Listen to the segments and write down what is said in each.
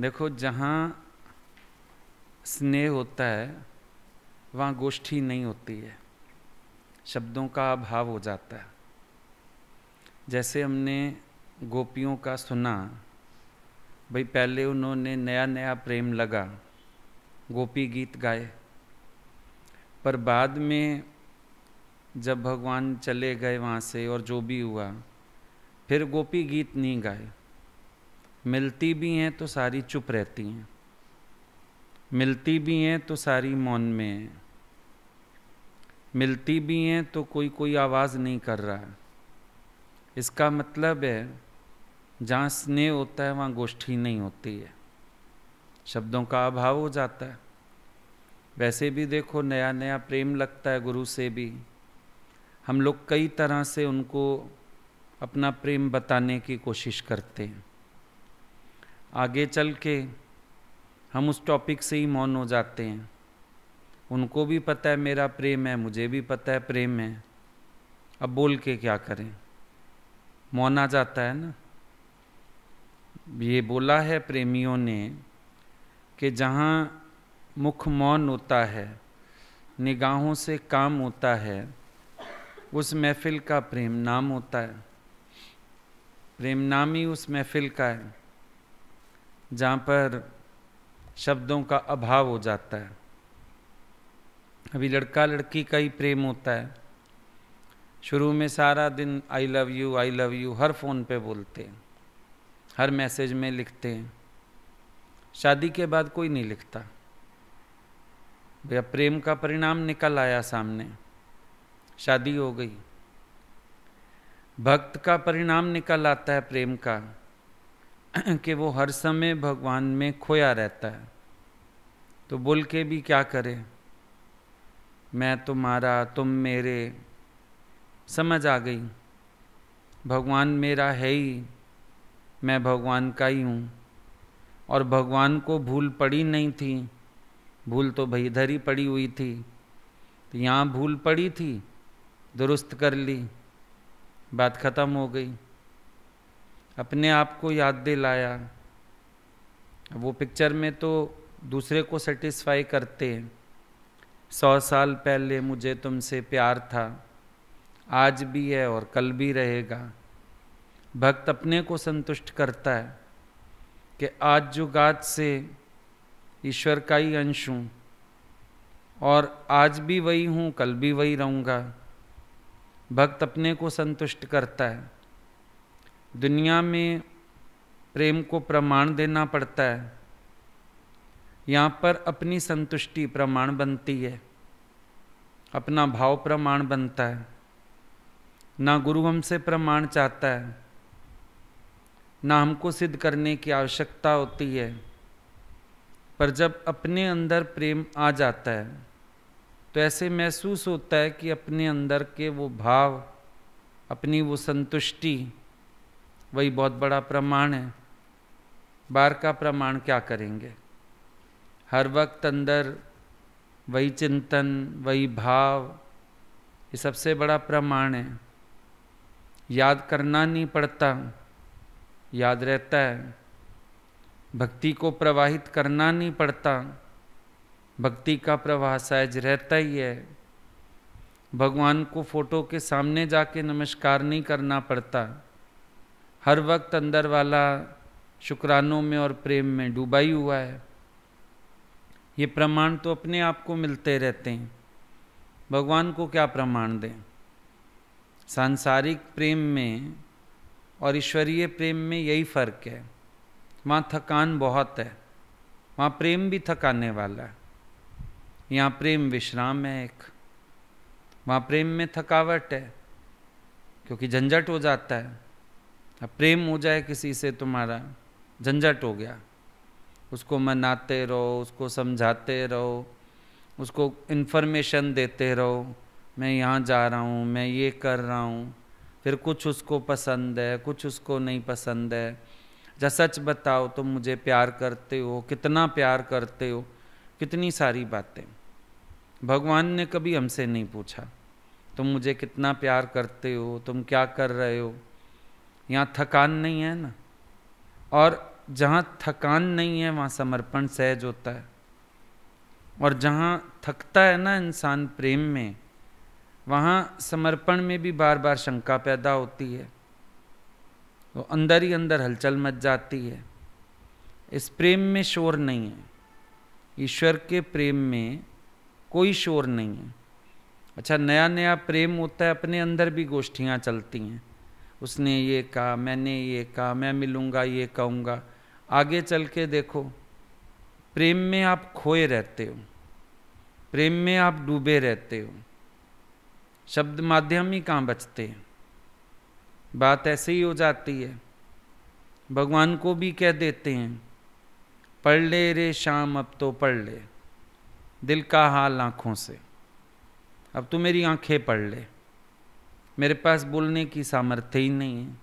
देखो जहाँ स्नेह होता है वहाँ गोष्ठी नहीं होती है शब्दों का अभाव हो जाता है जैसे हमने गोपियों का सुना भाई पहले उन्होंने नया नया प्रेम लगा गोपी गीत गाए पर बाद में जब भगवान चले गए वहाँ से और जो भी हुआ फिर गोपी गीत नहीं गाए मिलती भी हैं तो सारी चुप रहती हैं मिलती भी हैं तो सारी मौन में हैं मिलती भी हैं तो कोई कोई आवाज़ नहीं कर रहा है इसका मतलब है जहाँ स्नेह होता है वहाँ गोष्ठी नहीं होती है शब्दों का अभाव हो जाता है वैसे भी देखो नया नया प्रेम लगता है गुरु से भी हम लोग कई तरह से उनको अपना प्रेम बताने की कोशिश करते हैं आगे चल के हम उस टॉपिक से ही मौन हो जाते हैं उनको भी पता है मेरा प्रेम है मुझे भी पता है प्रेम है अब बोल के क्या करें मौन आ जाता है ना ये बोला है प्रेमियों ने कि जहाँ मुख मौन होता है निगाहों से काम होता है उस महफिल का प्रेम नाम होता है प्रेम नाम ही उस महफिल का है जहाँ पर शब्दों का अभाव हो जाता है अभी लड़का लड़की का ही प्रेम होता है शुरू में सारा दिन I love you I love you हर फ़ोन पे बोलते हैं हर मैसेज में लिखते हैं शादी के बाद कोई नहीं लिखता भैया प्रेम का परिणाम निकल आया सामने शादी हो गई भक्त का परिणाम निकल आता है प्रेम का कि वो हर समय भगवान में खोया रहता है तो बोल के भी क्या करे मैं तुम्हारा तुम मेरे समझ आ गई भगवान मेरा है ही मैं भगवान का ही हूँ और भगवान को भूल पड़ी नहीं थी भूल तो भई इधर ही पड़ी हुई थी तो यहाँ भूल पड़ी थी दुरुस्त कर ली बात ख़त्म हो गई अपने आप को याद दिलाया वो पिक्चर में तो दूसरे को सेटिस्फाई करते हैं सौ साल पहले मुझे तुमसे प्यार था आज भी है और कल भी रहेगा भक्त अपने को संतुष्ट करता है कि आज जो गात से ईश्वर का ही अंश हूँ और आज भी वही हूँ कल भी वही रहूँगा भक्त अपने को संतुष्ट करता है दुनिया में प्रेम को प्रमाण देना पड़ता है यहाँ पर अपनी संतुष्टि प्रमाण बनती है अपना भाव प्रमाण बनता है ना गुरु हमसे प्रमाण चाहता है ना हमको सिद्ध करने की आवश्यकता होती है पर जब अपने अंदर प्रेम आ जाता है तो ऐसे महसूस होता है कि अपने अंदर के वो भाव अपनी वो संतुष्टि वही बहुत बड़ा प्रमाण है बाहर का प्रमाण क्या करेंगे हर वक्त अंदर वही चिंतन वही भाव ये सबसे बड़ा प्रमाण है याद करना नहीं पड़ता याद रहता है भक्ति को प्रवाहित करना नहीं पड़ता भक्ति का प्रवाह सहज रहता ही है भगवान को फोटो के सामने जाके नमस्कार नहीं करना पड़ता हर वक्त अंदर वाला शुक्रानों में और प्रेम में डूबा ही हुआ है ये प्रमाण तो अपने आप को मिलते रहते हैं भगवान को क्या प्रमाण दें सांसारिक प्रेम में और ईश्वरीय प्रेम में यही फर्क है वहाँ थकान बहुत है वहाँ प्रेम भी थकाने वाला है यहाँ प्रेम विश्राम है एक वहाँ प्रेम में थकावट है क्योंकि झंझट हो जाता है अब प्रेम हो जाए किसी से तुम्हारा झंझट हो गया उसको मनाते रहो उसको समझाते रहो उसको इन्फॉर्मेशन देते रहो मैं यहाँ जा रहा हूँ मैं ये कर रहा हूँ फिर कुछ उसको पसंद है कुछ उसको नहीं पसंद है जब सच बताओ तुम मुझे प्यार करते हो कितना प्यार करते हो कितनी सारी बातें भगवान ने कभी हमसे नहीं पूछा तुम मुझे कितना प्यार करते हो तुम क्या कर रहे हो यहाँ थकान नहीं है ना और जहाँ थकान नहीं है वहाँ समर्पण सहज होता है और जहाँ थकता है ना इंसान प्रेम में वहाँ समर्पण में भी बार बार शंका पैदा होती है तो अंदर ही अंदर हलचल मच जाती है इस प्रेम में शोर नहीं है ईश्वर के प्रेम में कोई शोर नहीं है अच्छा नया नया प्रेम होता है अपने अंदर भी गोष्ठियाँ चलती हैं उसने ये कहा मैंने ये कहा मैं मिलूंगा ये कहूँगा आगे चल के देखो प्रेम में आप खोए रहते हो प्रेम में आप डूबे रहते हो शब्द माध्यम ही कहाँ बचते हैं बात ऐसे ही हो जाती है भगवान को भी कह देते हैं पढ़ ले रे शाम अब तो पढ़ ले दिल का हाल आँखों से अब तू तो मेरी आँखें पढ़ ले मेरे पास बोलने की सामर्थ्य ही नहीं है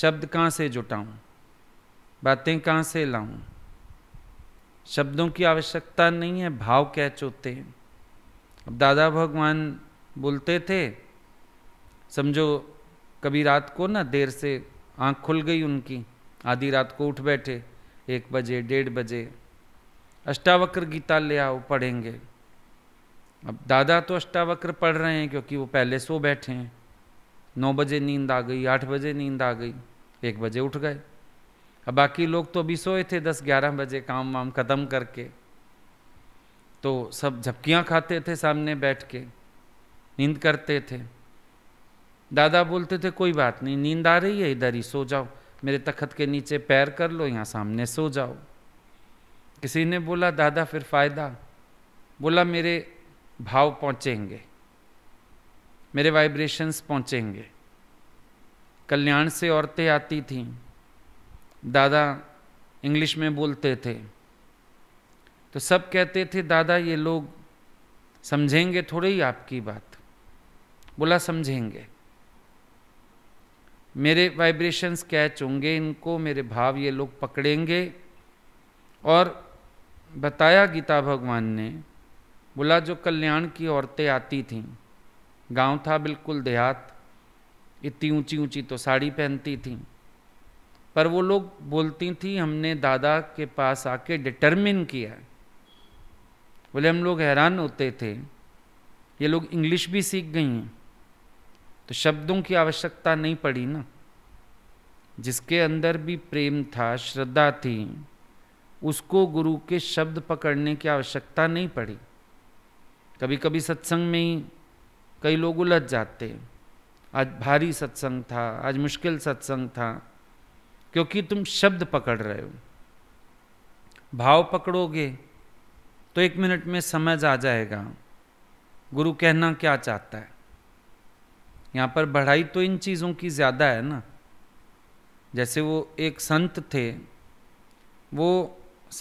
शब्द कहाँ से जुटाऊँ बातें कहाँ से लाऊं शब्दों की आवश्यकता नहीं है भाव कह चोते हैं अब दादा भगवान बोलते थे समझो कभी रात को ना देर से आंख खुल गई उनकी आधी रात को उठ बैठे एक बजे डेढ़ बजे अष्टावक्र गीता ले आओ पढ़ेंगे अब दादा तो अष्टावक्र पढ़ रहे हैं क्योंकि वो पहले सो बैठे हैं नौ बजे नींद आ गई आठ बजे नींद आ गई एक बजे उठ गए अब बाकी लोग तो अभी सोए थे दस ग्यारह बजे काम वाम ख़त्म करके तो सब झपकियाँ खाते थे सामने बैठ के नींद करते थे दादा बोलते थे कोई बात नहीं नींद आ रही है इधर ही सो जाओ मेरे तखत के नीचे पैर कर लो यहाँ सामने सो जाओ किसी ने बोला दादा फिर फ़ायदा बोला मेरे भाव पहुँचेंगे मेरे वाइब्रेशंस पहुँचेंगे कल्याण से औरतें आती थीं दादा इंग्लिश में बोलते थे तो सब कहते थे दादा ये लोग समझेंगे थोड़े ही आपकी बात बोला समझेंगे मेरे वाइब्रेशंस कैच होंगे इनको मेरे भाव ये लोग पकड़ेंगे और बताया गीता भगवान ने बोला जो कल्याण की औरतें आती थीं गांव था बिल्कुल देहात इतनी ऊंची ऊंची तो साड़ी पहनती थीं पर वो लोग बोलती थी हमने दादा के पास आके डिटरमिन किया बोले हम लोग हैरान होते थे ये लोग इंग्लिश भी सीख गई हैं तो शब्दों की आवश्यकता नहीं पड़ी ना जिसके अंदर भी प्रेम था श्रद्धा थी उसको गुरु के शब्द पकड़ने की आवश्यकता नहीं पड़ी कभी कभी सत्संग में ही कई लोग उलझ जाते आज भारी सत्संग था आज मुश्किल सत्संग था क्योंकि तुम शब्द पकड़ रहे हो भाव पकड़ोगे तो एक मिनट में समझ आ जाएगा गुरु कहना क्या चाहता है यहाँ पर बढ़ाई तो इन चीज़ों की ज़्यादा है ना जैसे वो एक संत थे वो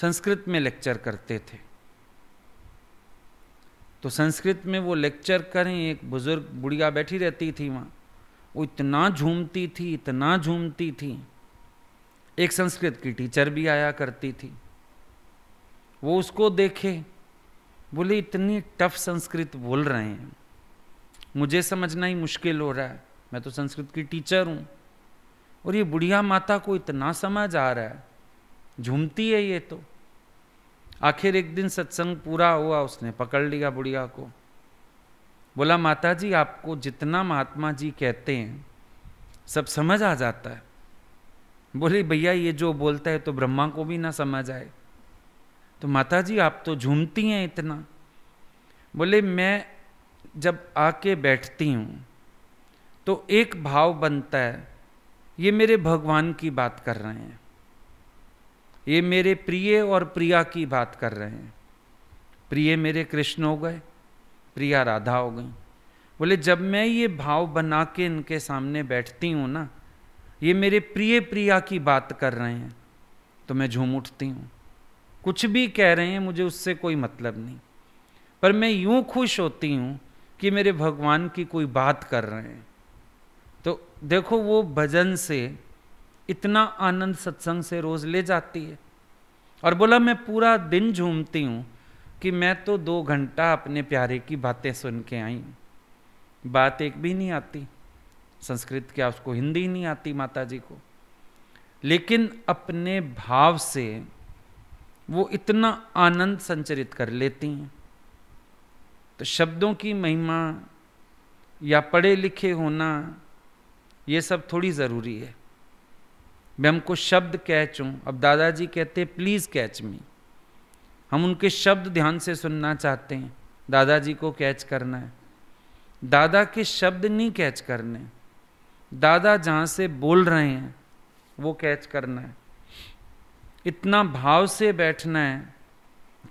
संस्कृत में लेक्चर करते थे तो संस्कृत में वो लेक्चर करें एक बुज़ुर्ग बुढ़िया बैठी रहती थी वहाँ वो इतना झूमती थी इतना झूमती थी एक संस्कृत की टीचर भी आया करती थी वो उसको देखे बोले इतनी टफ संस्कृत बोल रहे हैं मुझे समझना ही मुश्किल हो रहा है मैं तो संस्कृत की टीचर हूँ और ये बुढ़िया माता को इतना समझ आ रहा है झूमती है ये तो आखिर एक दिन सत्संग पूरा हुआ उसने पकड़ लिया बुढ़िया को बोला माता जी आपको जितना महात्मा जी कहते हैं सब समझ आ जाता है बोले भैया ये जो बोलता है तो ब्रह्मा को भी ना समझ आए तो माता जी आप तो झूमती हैं इतना बोले मैं जब आके बैठती हूँ तो एक भाव बनता है ये मेरे भगवान की बात कर रहे हैं ये मेरे प्रिय और प्रिया की बात कर रहे हैं प्रिय मेरे कृष्ण हो गए प्रिया राधा हो गई बोले जब मैं ये भाव बना के इनके सामने बैठती हूँ ना ये मेरे प्रिय प्रिया की बात कर रहे हैं तो मैं झूम उठती हूँ कुछ भी कह रहे हैं मुझे उससे कोई मतलब नहीं पर मैं यूं खुश होती हूँ कि मेरे भगवान की कोई बात कर रहे हैं तो देखो वो भजन से इतना आनंद सत्संग से रोज ले जाती है और बोला मैं पूरा दिन झूमती हूँ कि मैं तो दो घंटा अपने प्यारे की बातें सुन के आई बात एक भी नहीं आती संस्कृत क्या उसको हिंदी नहीं आती माता जी को लेकिन अपने भाव से वो इतना आनंद संचरित कर लेती हैं तो शब्दों की महिमा या पढ़े लिखे होना ये सब थोड़ी ज़रूरी है मैं हमको शब्द कैच हूँ अब दादाजी कहते प्लीज़ कैच मी हम उनके शब्द ध्यान से सुनना चाहते हैं दादाजी को कैच करना है दादा के शब्द नहीं कैच करने दादा जहाँ से बोल रहे हैं वो कैच करना है इतना भाव से बैठना है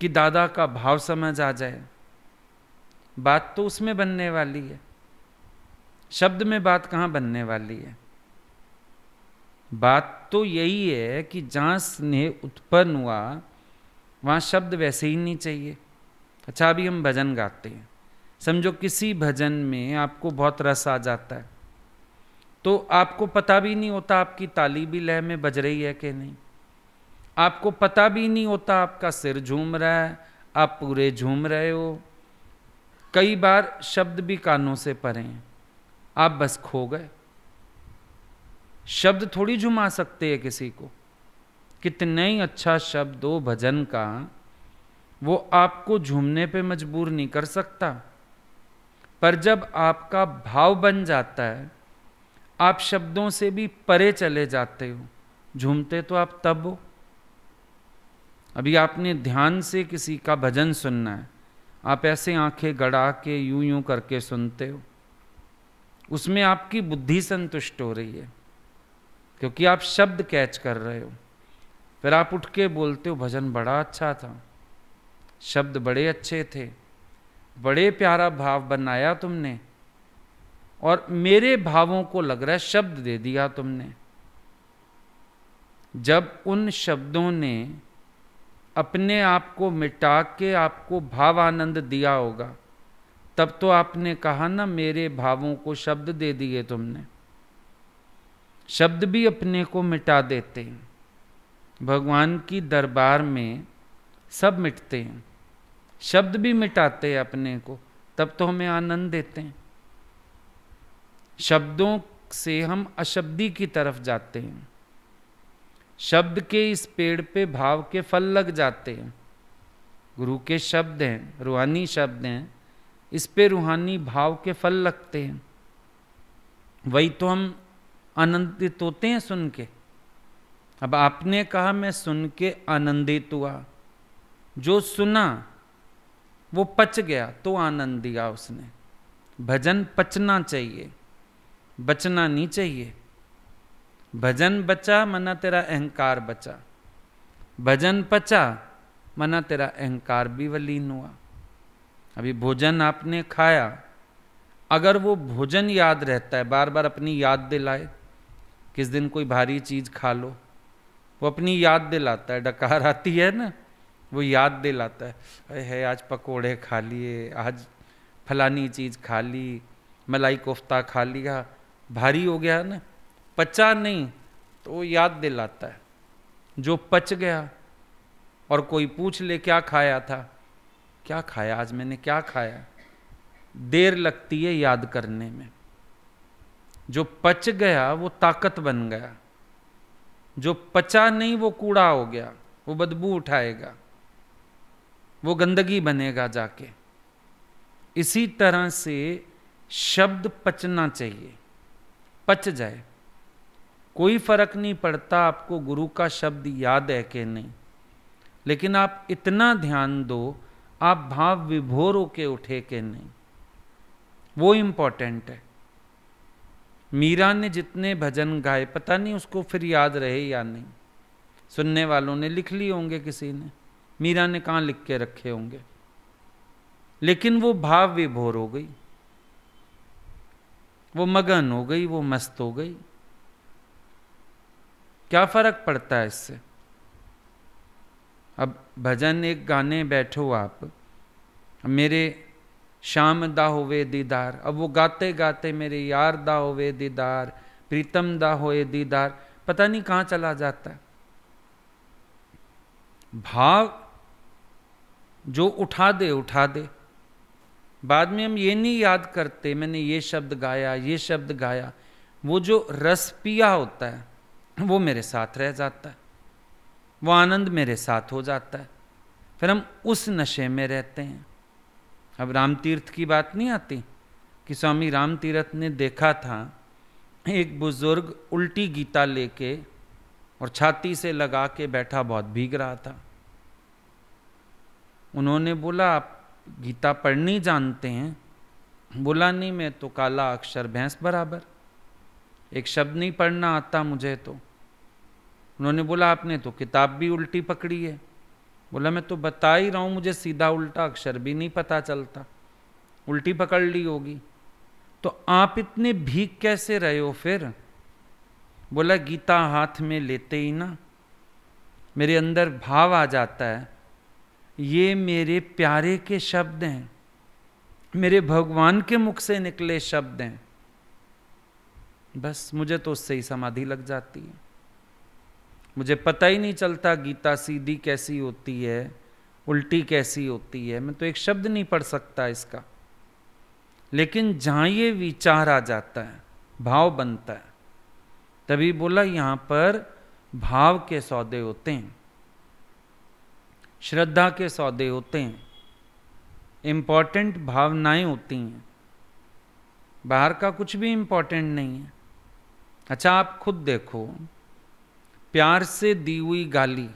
कि दादा का भाव समझ आ जाए बात तो उसमें बनने वाली है शब्द में बात कहाँ बनने वाली है बात तो यही है कि जहाँ स्नेह उत्पन्न हुआ वहाँ शब्द वैसे ही नहीं चाहिए अच्छा अभी हम भजन गाते हैं समझो किसी भजन में आपको बहुत रस आ जाता है तो आपको पता भी नहीं होता आपकी ताली भी लय में बज रही है कि नहीं आपको पता भी नहीं होता आपका सिर झूम रहा है आप पूरे झूम रहे हो कई बार शब्द भी कानों से परे हैं आप बस खो गए शब्द थोड़ी झुमा सकते हैं किसी को कितने ही अच्छा शब्द हो भजन का वो आपको झूमने पे मजबूर नहीं कर सकता पर जब आपका भाव बन जाता है आप शब्दों से भी परे चले जाते हो झूमते तो आप तब हो अभी आपने ध्यान से किसी का भजन सुनना है आप ऐसे आंखें गड़ा के यूं यूं करके सुनते हो उसमें आपकी बुद्धि संतुष्ट हो रही है क्योंकि आप शब्द कैच कर रहे हो फिर आप उठ के बोलते हो भजन बड़ा अच्छा था शब्द बड़े अच्छे थे बड़े प्यारा भाव बनाया तुमने और मेरे भावों को लग रहा है शब्द दे दिया तुमने जब उन शब्दों ने अपने आप को मिटा के आपको भाव आनंद दिया होगा तब तो आपने कहा ना मेरे भावों को शब्द दे दिए तुमने शब्द भी अपने को मिटा देते हैं भगवान की दरबार में सब मिटते हैं शब्द भी मिटाते हैं अपने को तब तो हमें आनंद देते हैं शब्दों से हम अशब्दी की तरफ जाते हैं शब्द के इस पेड़ पे भाव के फल लग जाते हैं गुरु के शब्द हैं रूहानी शब्द हैं इस पे रूहानी भाव के फल लगते हैं वही तो हम आनंदित होते हैं सुन के अब आपने कहा मैं सुन के आनंदित हुआ जो सुना वो पच गया तो आनंद दिया उसने भजन पचना चाहिए बचना नहीं चाहिए भजन बचा मना तेरा अहंकार बचा भजन पचा मना तेरा अहंकार भी वलीन हुआ अभी भोजन आपने खाया अगर वो भोजन याद रहता है बार बार अपनी याद दिलाए किस दिन कोई भारी चीज़ खा लो वो अपनी याद दिलाता है डकार आती है ना वो याद दिलाता है अरे है आज पकोड़े खा लिए आज फलानी चीज़ खा ली मलाई कोफ्ता खा लिया भारी हो गया ना पचा नहीं तो वो याद दिलाता है जो पच गया और कोई पूछ ले क्या खाया था क्या खाया आज मैंने क्या खाया देर लगती है याद करने में जो पच गया वो ताकत बन गया जो पचा नहीं वो कूड़ा हो गया वो बदबू उठाएगा वो गंदगी बनेगा जाके इसी तरह से शब्द पचना चाहिए पच जाए कोई फर्क नहीं पड़ता आपको गुरु का शब्द याद है कि नहीं लेकिन आप इतना ध्यान दो आप भाव विभोर होके उठे के नहीं वो इम्पॉर्टेंट है मीरा ने जितने भजन गाए पता नहीं उसको फिर याद रहे या नहीं सुनने वालों ने लिख लिए होंगे किसी ने मीरा ने कहाँ लिख के रखे होंगे लेकिन वो भाव विभोर हो गई वो मगन हो गई वो मस्त हो गई क्या फर्क पड़ता है इससे अब भजन एक गाने बैठो आप मेरे ਸ਼ਾਮ ਦਾ ਹੋਵੇ ਦੀਦਾਰ ਅਬ ਉਹ गाते ਗਾਤੇ ਮੇਰੇ ਯਾਰ ਦਾ ਹੋਵੇ दीदार प्रीतम दा होए दीदार पता नहीं कहाँ चला जाता है भाव जो उठा दे उठा दे बाद में हम ये नहीं याद करते मैंने ये शब्द गाया ये शब्द गाया वो जो रस पिया होता है वो मेरे साथ रह जाता है वो आनंद मेरे साथ हो जाता है फिर हम उस नशे में रहते हैं अब राम तीर्थ की बात नहीं आती कि स्वामी राम तीर्थ ने देखा था एक बुजुर्ग उल्टी गीता लेके और छाती से लगा के बैठा बहुत भीग रहा था उन्होंने बोला आप गीता पढ़नी जानते हैं बोला नहीं मैं तो काला अक्षर भैंस बराबर एक शब्द नहीं पढ़ना आता मुझे तो उन्होंने बोला आपने तो किताब भी उल्टी पकड़ी है बोला मैं तो बता ही रहा हूँ मुझे सीधा उल्टा अक्षर भी नहीं पता चलता उल्टी पकड़ ली होगी तो आप इतने भीख कैसे रहे हो फिर बोला गीता हाथ में लेते ही ना मेरे अंदर भाव आ जाता है ये मेरे प्यारे के शब्द हैं मेरे भगवान के मुख से निकले शब्द हैं बस मुझे तो उससे ही समाधि लग जाती है मुझे पता ही नहीं चलता गीता सीधी कैसी होती है उल्टी कैसी होती है मैं तो एक शब्द नहीं पढ़ सकता इसका लेकिन जहाँ ये विचार आ जाता है भाव बनता है तभी बोला यहाँ पर भाव के सौदे होते हैं श्रद्धा के सौदे होते हैं इम्पॉर्टेंट भावनाएं होती हैं बाहर का कुछ भी इम्पॉर्टेंट नहीं है अच्छा आप खुद देखो प्यार से दी हुई गाली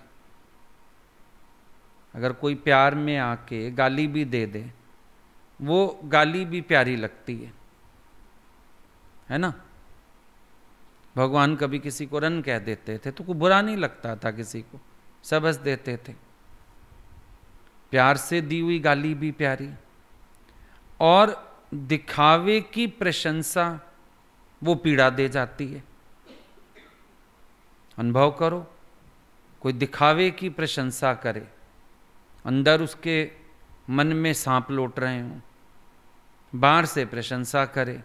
अगर कोई प्यार में आके गाली भी दे दे वो गाली भी प्यारी लगती है है ना भगवान कभी किसी को रन कह देते थे तो कोई बुरा नहीं लगता था किसी को सब हंस देते थे प्यार से दी हुई गाली भी प्यारी और दिखावे की प्रशंसा वो पीड़ा दे जाती है अनुभव करो कोई दिखावे की प्रशंसा करे अंदर उसके मन में सांप लौट रहे हों बाहर से प्रशंसा करे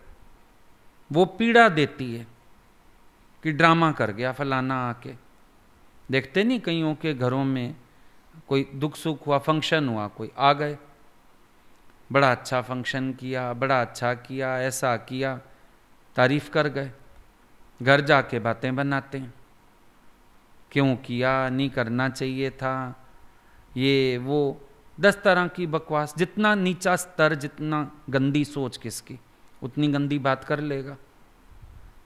वो पीड़ा देती है कि ड्रामा कर गया फलाना आके देखते नहीं कईयों के घरों में कोई दुख सुख हुआ फंक्शन हुआ कोई आ गए बड़ा अच्छा फंक्शन किया बड़ा अच्छा किया ऐसा किया तारीफ कर गए घर जाके बातें बनाते हैं क्यों किया नहीं करना चाहिए था ये वो दस तरह की बकवास जितना नीचा स्तर जितना गंदी सोच किसकी उतनी गंदी बात कर लेगा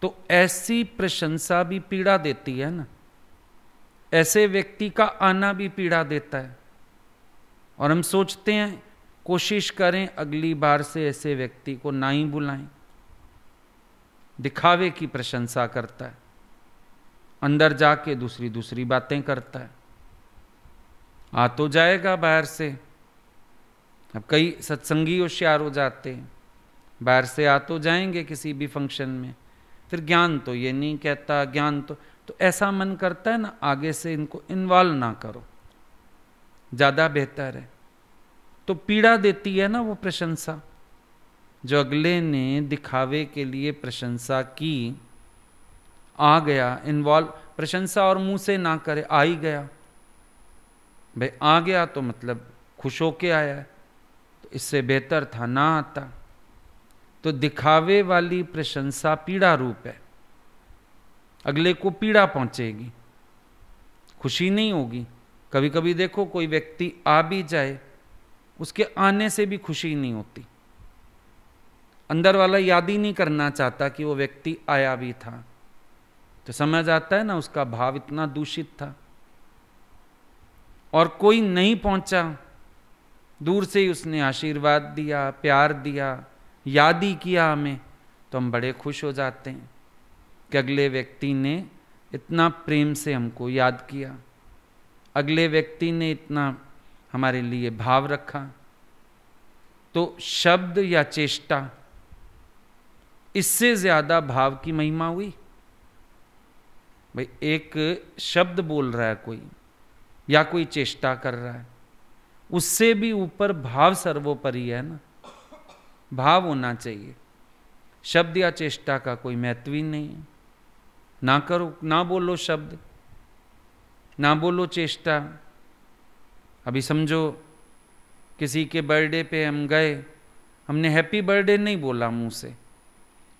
तो ऐसी प्रशंसा भी पीड़ा देती है ना ऐसे व्यक्ति का आना भी पीड़ा देता है और हम सोचते हैं कोशिश करें अगली बार से ऐसे व्यक्ति को ना ही बुलाएं दिखावे की प्रशंसा करता है अंदर जाके दूसरी दूसरी बातें करता है आ तो जाएगा बाहर से अब कई सत्संगी होशियार हो जाते हैं बाहर से आ तो जाएंगे किसी भी फंक्शन में फिर ज्ञान तो ये नहीं कहता ज्ञान तो तो ऐसा मन करता है ना आगे से इनको इन्वॉल्व ना करो ज़्यादा बेहतर है तो पीड़ा देती है ना वो प्रशंसा जो अगले ने दिखावे के लिए प्रशंसा की आ गया इन्वॉल्व प्रशंसा और मुंह से ना करे आ ही गया भाई आ गया तो मतलब खुश होके आया है तो इससे बेहतर था ना आता तो दिखावे वाली प्रशंसा पीड़ा रूप है अगले को पीड़ा पहुंचेगी खुशी नहीं होगी कभी कभी देखो कोई व्यक्ति आ भी जाए उसके आने से भी खुशी नहीं होती अंदर वाला याद ही नहीं करना चाहता कि वो व्यक्ति आया भी था तो समझ आता है ना उसका भाव इतना दूषित था और कोई नहीं पहुंचा दूर से ही उसने आशीर्वाद दिया प्यार दिया याद ही किया हमें तो हम बड़े खुश हो जाते हैं कि अगले व्यक्ति ने इतना प्रेम से हमको याद किया अगले व्यक्ति ने इतना हमारे लिए भाव रखा तो शब्द या चेष्टा इससे ज़्यादा भाव की महिमा हुई भाई एक शब्द बोल रहा है कोई या कोई चेष्टा कर रहा है उससे भी ऊपर भाव सर्वोपरि है ना भाव होना चाहिए शब्द या चेष्टा का कोई महत्व ही नहीं है ना करो ना बोलो शब्द ना बोलो चेष्टा अभी समझो किसी के बर्थडे पे हम गए हमने हैप्पी बर्थडे नहीं बोला मुंह से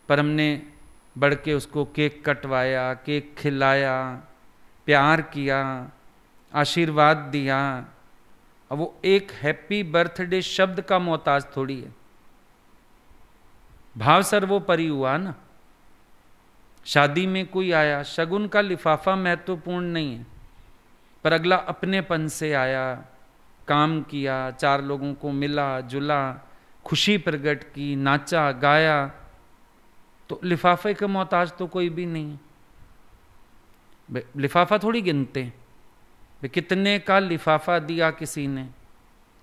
पर हमने बढ़ के उसको केक कटवाया केक खिलाया प्यार किया आशीर्वाद दिया अब वो एक हैप्पी बर्थडे शब्द का मोहताज थोड़ी है भाव सर्वोपरि हुआ ना शादी में कोई आया शगुन का लिफाफा महत्वपूर्ण तो नहीं है पर अगला अपनेपन से आया काम किया चार लोगों को मिला जुला खुशी प्रकट की नाचा गाया तो लिफाफे के मोहताज तो कोई भी नहीं है लिफाफा थोड़ी गिनते हैं कितने का लिफाफा दिया किसी ने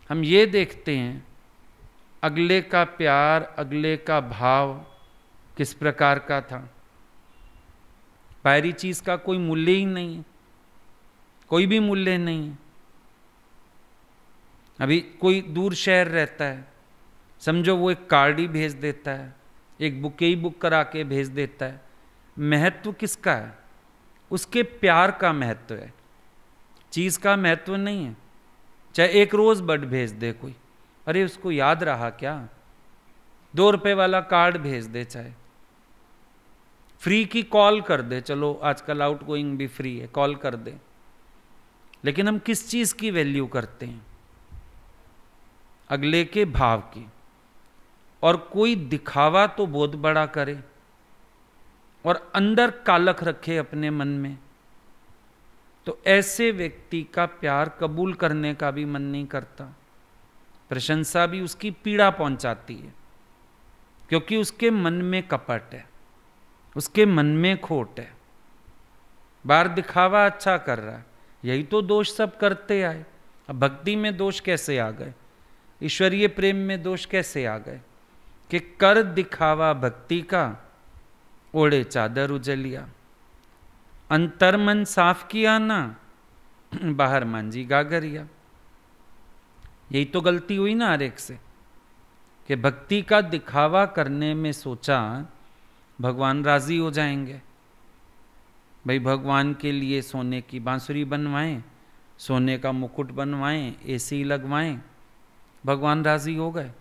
हम ये देखते हैं अगले का प्यार अगले का भाव किस प्रकार का था बाहरी चीज़ का कोई मूल्य ही नहीं है कोई भी मूल्य नहीं है अभी कोई दूर शहर रहता है समझो वो एक कार्ड ही भेज देता है एक बुके ही बुक करा के भेज देता है महत्व किसका है उसके प्यार का महत्व है चीज़ का महत्व नहीं है चाहे एक रोज़ बड भेज दे कोई अरे उसको याद रहा क्या दो रुपए वाला कार्ड भेज दे चाहे फ्री की कॉल कर दे चलो आजकल आउट गोइंग भी फ्री है कॉल कर दे लेकिन हम किस चीज़ की वैल्यू करते हैं अगले के भाव की और कोई दिखावा तो बहुत बड़ा करे और अंदर कालख रखे अपने मन में तो ऐसे व्यक्ति का प्यार कबूल करने का भी मन नहीं करता प्रशंसा भी उसकी पीड़ा पहुंचाती है क्योंकि उसके मन में कपट है उसके मन में खोट है बार दिखावा अच्छा कर रहा है यही तो दोष सब करते आए अब भक्ति में दोष कैसे आ गए ईश्वरीय प्रेम में दोष कैसे आ गए कि कर दिखावा भक्ति का ओढ़े चादर उजलिया अंतर मन साफ किया ना बाहर मांझी गागरिया यही तो गलती हुई ना आरेख से कि भक्ति का दिखावा करने में सोचा भगवान राजी हो जाएंगे भाई भगवान के लिए सोने की बांसुरी बनवाएं सोने का मुकुट बनवाएं एसी लगवाएं भगवान राजी हो गए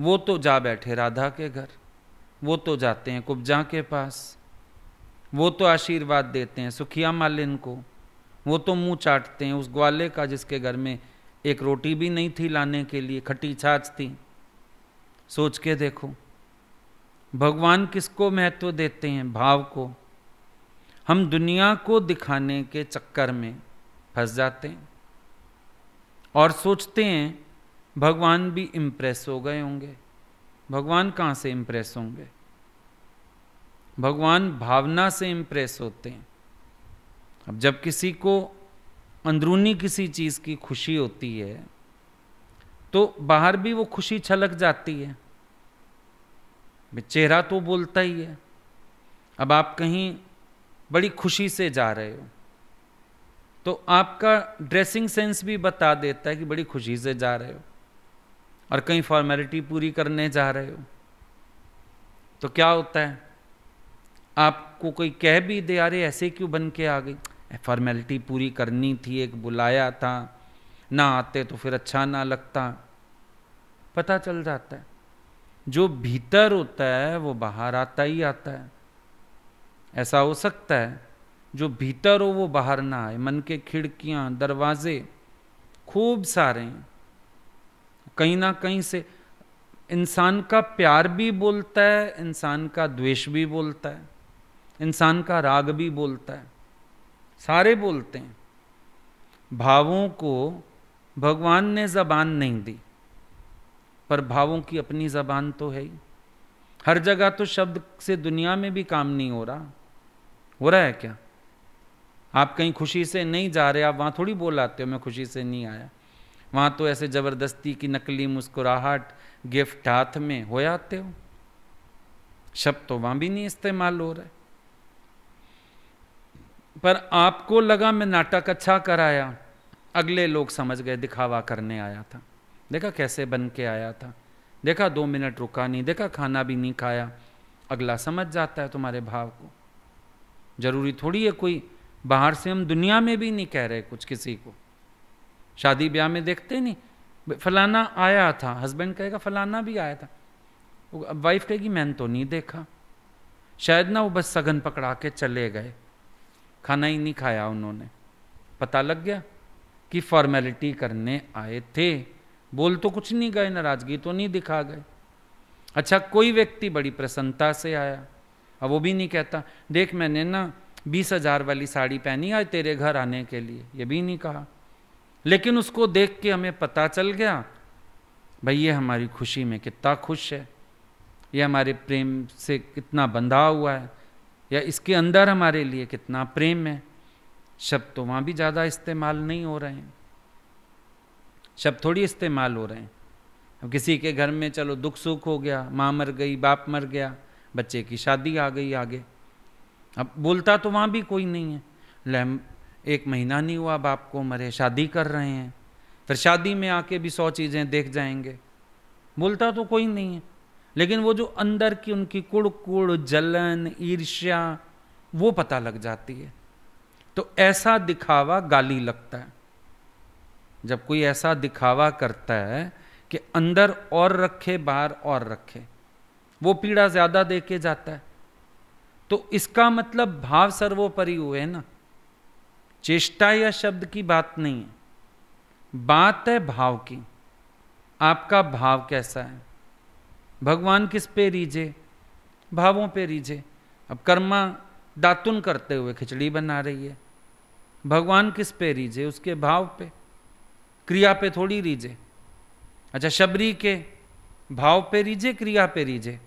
वो तो जा बैठे राधा के घर वो तो जाते हैं कुब्जा के पास वो तो आशीर्वाद देते हैं सुखिया मालिन को वो तो मुंह चाटते हैं उस ग्वाले का जिसके घर में एक रोटी भी नहीं थी लाने के लिए खटी छाछ थी सोच के देखो भगवान किसको महत्व देते हैं भाव को हम दुनिया को दिखाने के चक्कर में फंस जाते हैं और सोचते हैं भगवान भी इम्प्रेस हो गए होंगे भगवान कहाँ से इम्प्रेस होंगे भगवान भावना से इम्प्रेस होते हैं अब जब किसी को अंदरूनी किसी चीज़ की खुशी होती है तो बाहर भी वो खुशी छलक जाती है चेहरा तो बोलता ही है अब आप कहीं बड़ी खुशी से जा रहे हो तो आपका ड्रेसिंग सेंस भी बता देता है कि बड़ी खुशी से जा रहे हो और कहीं फॉर्मेलिटी पूरी करने जा रहे हो तो क्या होता है आपको कोई कह भी दे अरे ऐसे क्यों बन के आ गई फॉर्मेलिटी पूरी करनी थी एक बुलाया था ना आते तो फिर अच्छा ना लगता पता चल जाता है जो भीतर होता है वो बाहर आता ही आता है ऐसा हो सकता है जो भीतर हो वो बाहर ना आए मन के खिड़कियाँ दरवाजे खूब सारे हैं कहीं ना कहीं से इंसान का प्यार भी बोलता है इंसान का द्वेष भी बोलता है इंसान का राग भी बोलता है सारे बोलते हैं भावों को भगवान ने जबान नहीं दी पर भावों की अपनी जबान तो है ही हर जगह तो शब्द से दुनिया में भी काम नहीं हो रहा हो रहा है क्या आप कहीं खुशी से नहीं जा रहे आप वहाँ थोड़ी बोल आते हो मैं खुशी से नहीं आया वहाँ तो ऐसे ज़बरदस्ती की नकली मुस्कुराहट गिफ्ट हाथ में हो जाते हो शब्द तो वहाँ भी नहीं इस्तेमाल हो रहे पर आपको लगा मैं नाटक अच्छा कराया अगले लोग समझ गए दिखावा करने आया था देखा कैसे बन के आया था देखा दो मिनट रुका नहीं देखा खाना भी नहीं खाया अगला समझ जाता है तुम्हारे भाव को जरूरी थोड़ी है कोई बाहर से हम दुनिया में भी नहीं कह रहे कुछ किसी को शादी ब्याह में देखते नहीं फलाना आया था हस्बैंड कहेगा फलाना भी आया था अब वाइफ कहेगी मैंने तो नहीं देखा शायद ना वो बस सघन पकड़ा के चले गए खाना ही नहीं खाया उन्होंने पता लग गया कि फॉर्मेलिटी करने आए थे बोल तो कुछ नहीं गए नाराजगी तो नहीं दिखा गए अच्छा कोई व्यक्ति बड़ी प्रसन्नता से आया अब वो भी नहीं कहता देख मैंने ना बीस हजार वाली साड़ी पहनी आज तेरे घर आने के लिए ये भी नहीं कहा लेकिन उसको देख के हमें पता चल गया भाई ये हमारी खुशी में कितना खुश है ये हमारे प्रेम से कितना बंधा हुआ है या इसके अंदर हमारे लिए कितना प्रेम है शब्द तो वहाँ भी ज़्यादा इस्तेमाल नहीं हो रहे हैं शब्द थोड़ी इस्तेमाल हो रहे हैं अब किसी के घर में चलो दुख सुख हो गया माँ मर गई बाप मर गया बच्चे की शादी आ गई आगे अब बोलता तो वहाँ भी कोई नहीं है एक महीना नहीं हुआ बाप को मरे शादी कर रहे हैं फिर शादी में आके भी सौ चीज़ें देख जाएंगे बोलता तो कोई नहीं है लेकिन वो जो अंदर की उनकी कुड़ कुड़ जलन ईर्ष्या वो पता लग जाती है तो ऐसा दिखावा गाली लगता है जब कोई ऐसा दिखावा करता है कि अंदर और रखे बाहर और रखे वो पीड़ा ज़्यादा दे के जाता है तो इसका मतलब भाव सर्वोपरि हुए ना चेष्टा या शब्द की बात नहीं है बात है भाव की आपका भाव कैसा है भगवान किस पे रीझे भावों पे रीझे अब कर्मा दातुन करते हुए खिचड़ी बना रही है भगवान किस पे रीझे उसके भाव पे क्रिया पे थोड़ी रीझे अच्छा शबरी के भाव पे रीझे क्रिया पे रीझे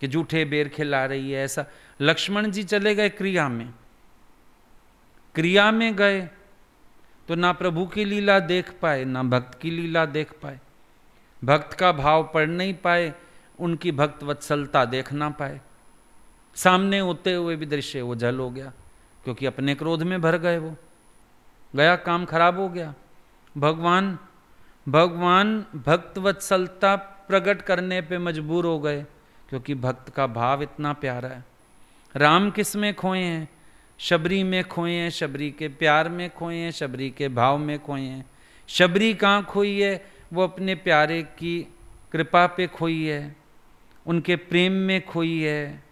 कि जूठे बेर खिला रही है ऐसा लक्ष्मण जी चले गए क्रिया में क्रिया में गए तो ना प्रभु की लीला देख पाए ना भक्त की लीला देख पाए भक्त का भाव पढ़ नहीं पाए उनकी भक्त वत्सलता देख ना पाए सामने होते हुए भी दृश्य वो जल हो गया क्योंकि अपने क्रोध में भर गए वो गया काम खराब हो गया भगवान भगवान भक्त वत्सलता प्रकट करने पे मजबूर हो गए क्योंकि भक्त का भाव इतना प्यारा है राम किस में खोए हैं शबरी में खोए हैं शबरी के प्यार में खोए हैं शबरी के भाव में खोए हैं शबरी कहाँ खोई है वो अपने प्यारे की कृपा पे खोई है उनके प्रेम में खोई है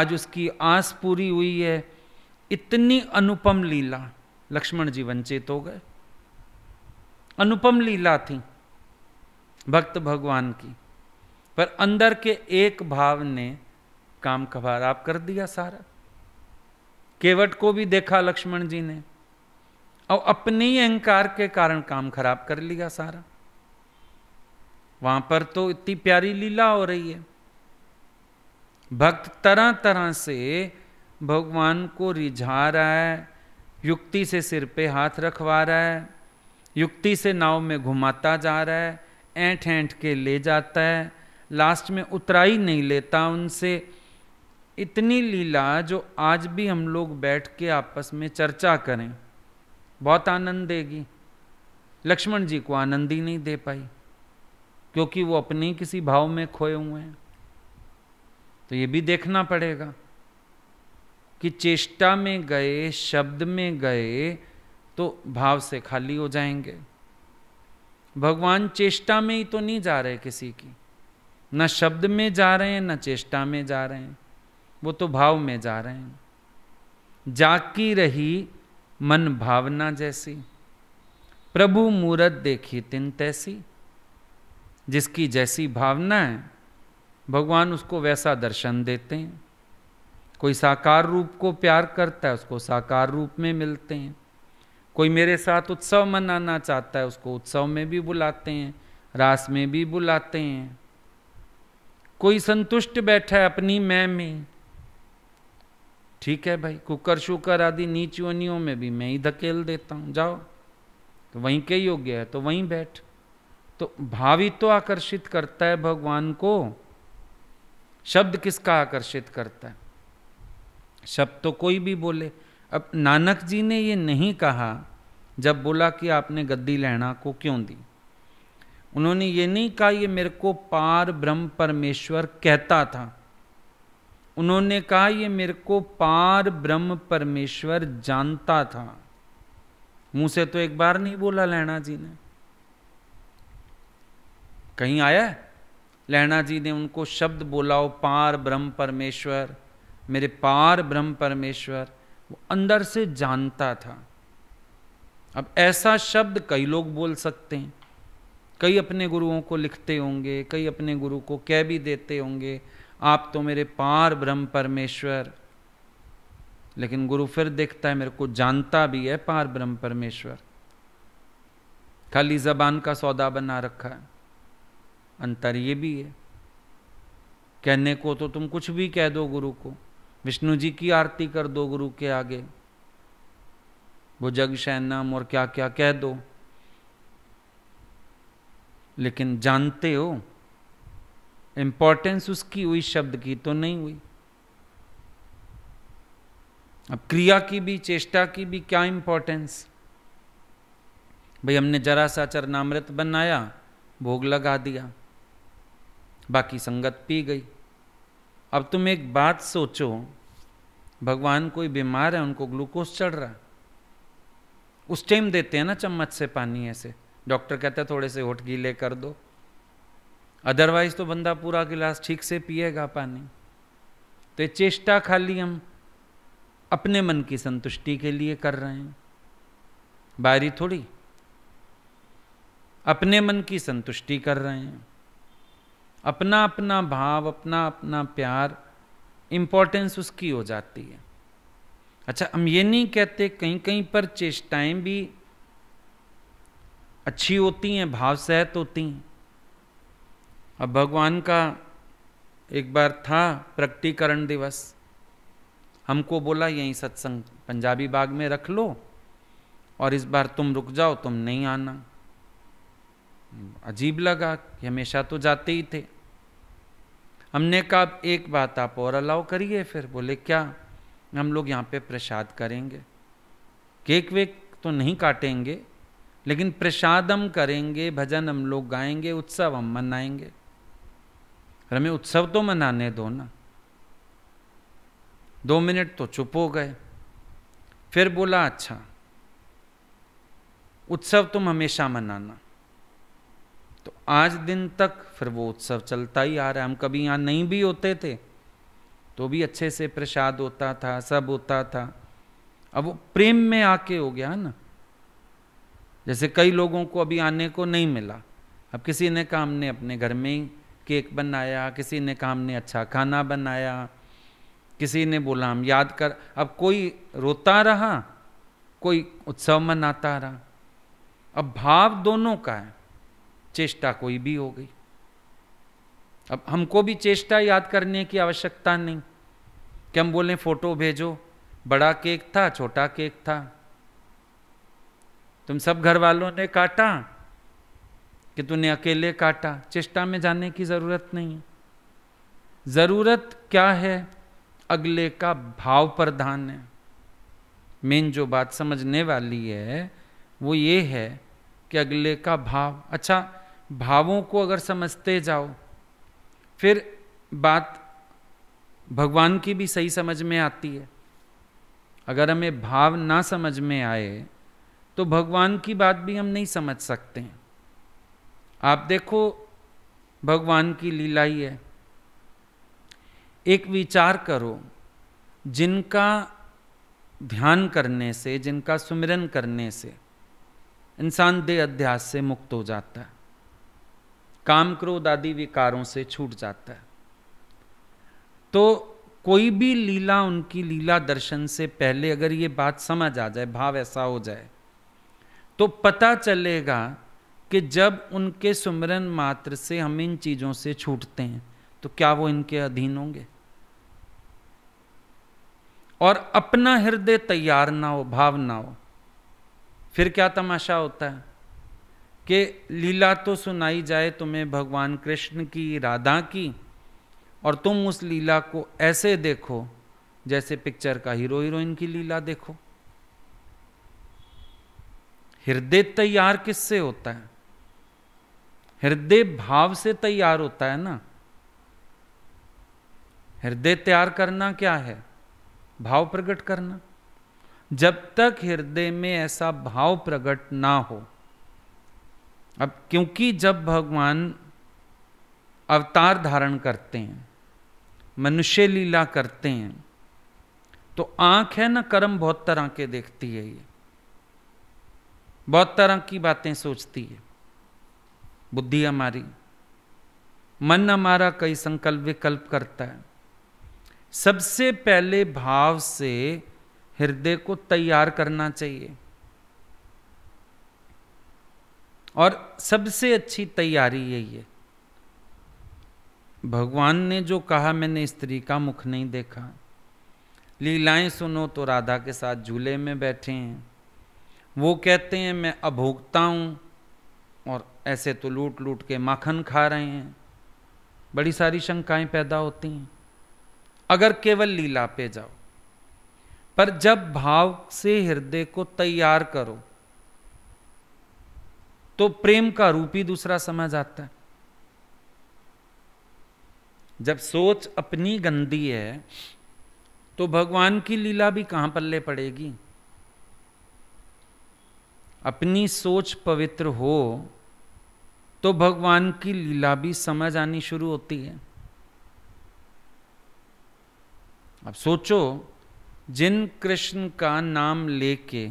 आज उसकी आस पूरी हुई है इतनी अनुपम लीला लक्ष्मण जी वंचित हो गए अनुपम लीला थी भक्त भगवान की पर अंदर के एक भाव ने काम कभार आप कर दिया सारा केवट को भी देखा लक्ष्मण जी ने और अपनी अहंकार के कारण काम खराब कर लिया सारा वहां पर तो इतनी प्यारी लीला हो रही है भक्त तरह तरह से भगवान को रिझा रहा है युक्ति से सिर पे हाथ रखवा रहा है युक्ति से नाव में घुमाता जा रहा है ऐंठ ऐंठ के ले जाता है लास्ट में उतरा ही नहीं लेता उनसे इतनी लीला जो आज भी हम लोग बैठ के आपस में चर्चा करें बहुत आनंद देगी लक्ष्मण जी को आनंद ही नहीं दे पाई क्योंकि वो अपने किसी भाव में खोए हुए हैं तो ये भी देखना पड़ेगा कि चेष्टा में गए शब्द में गए तो भाव से खाली हो जाएंगे भगवान चेष्टा में ही तो नहीं जा रहे किसी की ना शब्द में जा रहे हैं ना चेष्टा में जा रहे हैं वो तो भाव में जा रहे हैं जाकी रही मन भावना जैसी प्रभु मूरत देखी तिन तैसी जिसकी जैसी भावना है भगवान उसको वैसा दर्शन देते हैं कोई साकार रूप को प्यार करता है उसको साकार रूप में मिलते हैं कोई मेरे साथ उत्सव मनाना चाहता है उसको उत्सव में भी बुलाते हैं रास में भी बुलाते हैं कोई संतुष्ट बैठा है अपनी मैं में ठीक है भाई कुकर शुकर आदि नीच में भी मैं ही धकेल देता हूँ जाओ तो वहीं के योग्य है तो वहीं बैठ तो भावी तो आकर्षित करता है भगवान को शब्द किसका आकर्षित करता है शब्द तो कोई भी बोले अब नानक जी ने ये नहीं कहा जब बोला कि आपने गद्दी लहना को क्यों दी उन्होंने ये नहीं कहा ये मेरे को पार ब्रह्म परमेश्वर कहता था उन्होंने कहा ये मेरे को पार ब्रह्म परमेश्वर जानता था मुंह से तो एक बार नहीं बोला लहणा जी ने कहीं आया लहणा जी ने उनको शब्द बोला वो पार ब्रह्म परमेश्वर मेरे पार ब्रह्म परमेश्वर वो अंदर से जानता था अब ऐसा शब्द कई लोग बोल सकते हैं कई अपने गुरुओं को लिखते होंगे कई अपने गुरु को कह भी देते होंगे आप तो मेरे पार ब्रह्म परमेश्वर लेकिन गुरु फिर देखता है मेरे को जानता भी है पार ब्रह्म परमेश्वर खाली जबान का सौदा बना रखा है अंतर ये भी है कहने को तो तुम कुछ भी कह दो गुरु को विष्णु जी की आरती कर दो गुरु के आगे वो जग शैनम और क्या क्या कह दो लेकिन जानते हो इम्पोर्टेंस उसकी हुई शब्द की तो नहीं हुई अब क्रिया की भी चेष्टा की भी क्या इंपॉर्टेंस भाई हमने जरा सा चरणामृत बनाया भोग लगा दिया बाकी संगत पी गई अब तुम एक बात सोचो भगवान कोई बीमार है उनको ग्लूकोज चढ़ रहा उस टाइम देते हैं ना चम्मच से पानी ऐसे डॉक्टर कहते हैं थोड़े से होठ गीले कर दो अदरवाइज तो बंदा पूरा गिलास ठीक से पिएगा पानी तो चेष्टा खाली हम अपने मन की संतुष्टि के लिए कर रहे हैं बारी थोड़ी अपने मन की संतुष्टि कर रहे हैं अपना अपना भाव अपना अपना प्यार इम्पोर्टेंस उसकी हो जाती है अच्छा हम ये नहीं कहते कहीं कहीं पर चेष्टाएं भी अच्छी होती हैं भाव सहत होती हैं अब भगवान का एक बार था प्रकटीकरण दिवस हमको बोला यहीं सत्संग पंजाबी बाग में रख लो और इस बार तुम रुक जाओ तुम नहीं आना अजीब लगा कि हमेशा तो जाते ही थे हमने कहा एक बात आप और अलाउ करिए फिर बोले क्या हम लोग यहाँ पे प्रसाद करेंगे केक वेक तो नहीं काटेंगे लेकिन प्रसाद हम करेंगे भजन हम लोग गाएंगे उत्सव हम मनाएंगे और हमें उत्सव तो मनाने दो ना दो मिनट तो चुप हो गए फिर बोला अच्छा उत्सव तुम हमेशा मनाना तो आज दिन तक फिर वो उत्सव चलता ही आ रहा है हम कभी यहाँ नहीं भी होते थे तो भी अच्छे से प्रसाद होता था सब होता था अब वो प्रेम में आके हो गया ना जैसे कई लोगों को अभी आने को नहीं मिला अब किसी ने कहा हमने अपने घर में ही केक बनाया किसी ने काम ने अच्छा खाना बनाया किसी ने बोला हम याद कर अब कोई रोता रहा कोई उत्सव मनाता रहा अब भाव दोनों का है चेष्टा कोई भी हो गई अब हमको भी चेष्टा याद करने की आवश्यकता नहीं कि हम बोलें फोटो भेजो बड़ा केक था छोटा केक था तुम सब घर वालों ने काटा कि तूने अकेले काटा चेष्टा में जाने की जरूरत नहीं जरूरत क्या है अगले का भाव प्रधान है मेन जो बात समझने वाली है वो ये है कि अगले का भाव अच्छा भावों को अगर समझते जाओ फिर बात भगवान की भी सही समझ में आती है अगर हमें भाव ना समझ में आए तो भगवान की बात भी हम नहीं समझ सकते हैं आप देखो भगवान की लीला ही है एक विचार करो जिनका ध्यान करने से जिनका सुमिरन करने से इंसान देह अध्यास से मुक्त हो जाता है काम क्रोध आदि विकारों से छूट जाता है तो कोई भी लीला उनकी लीला दर्शन से पहले अगर ये बात समझ आ जाए भाव ऐसा हो जाए तो पता चलेगा कि जब उनके सुमरन मात्र से हम इन चीज़ों से छूटते हैं तो क्या वो इनके अधीन होंगे और अपना हृदय तैयार ना हो भाव ना हो फिर क्या तमाशा होता है कि लीला तो सुनाई जाए तुम्हें भगवान कृष्ण की राधा की और तुम उस लीला को ऐसे देखो जैसे पिक्चर का हीरो हीरोइन की लीला देखो हृदय तैयार किससे होता है हृदय भाव से तैयार होता है ना हृदय तैयार करना क्या है भाव प्रकट करना जब तक हृदय में ऐसा भाव प्रकट ना हो अब क्योंकि जब भगवान अवतार धारण करते हैं मनुष्य लीला करते हैं तो आंख है ना कर्म बहुत तरह के देखती है ये बहुत तरह की बातें सोचती है बुद्धि हमारी मन हमारा कई संकल्प विकल्प करता है सबसे पहले भाव से हृदय को तैयार करना चाहिए और सबसे अच्छी तैयारी यही है भगवान ने जो कहा मैंने स्त्री का मुख नहीं देखा लीलाएं सुनो तो राधा के साथ झूले में बैठे हैं वो कहते हैं मैं अभोक्ता हूं और ऐसे तो लूट लूट के माखन खा रहे हैं बड़ी सारी शंकाएं पैदा होती हैं अगर केवल लीला पे जाओ पर जब भाव से हृदय को तैयार करो तो प्रेम का रूप ही दूसरा समझ आता है जब सोच अपनी गंदी है तो भगवान की लीला भी कहां पल्ले पड़ेगी अपनी सोच पवित्र हो तो भगवान की लीला भी समझ आनी शुरू होती है अब सोचो जिन कृष्ण का नाम लेके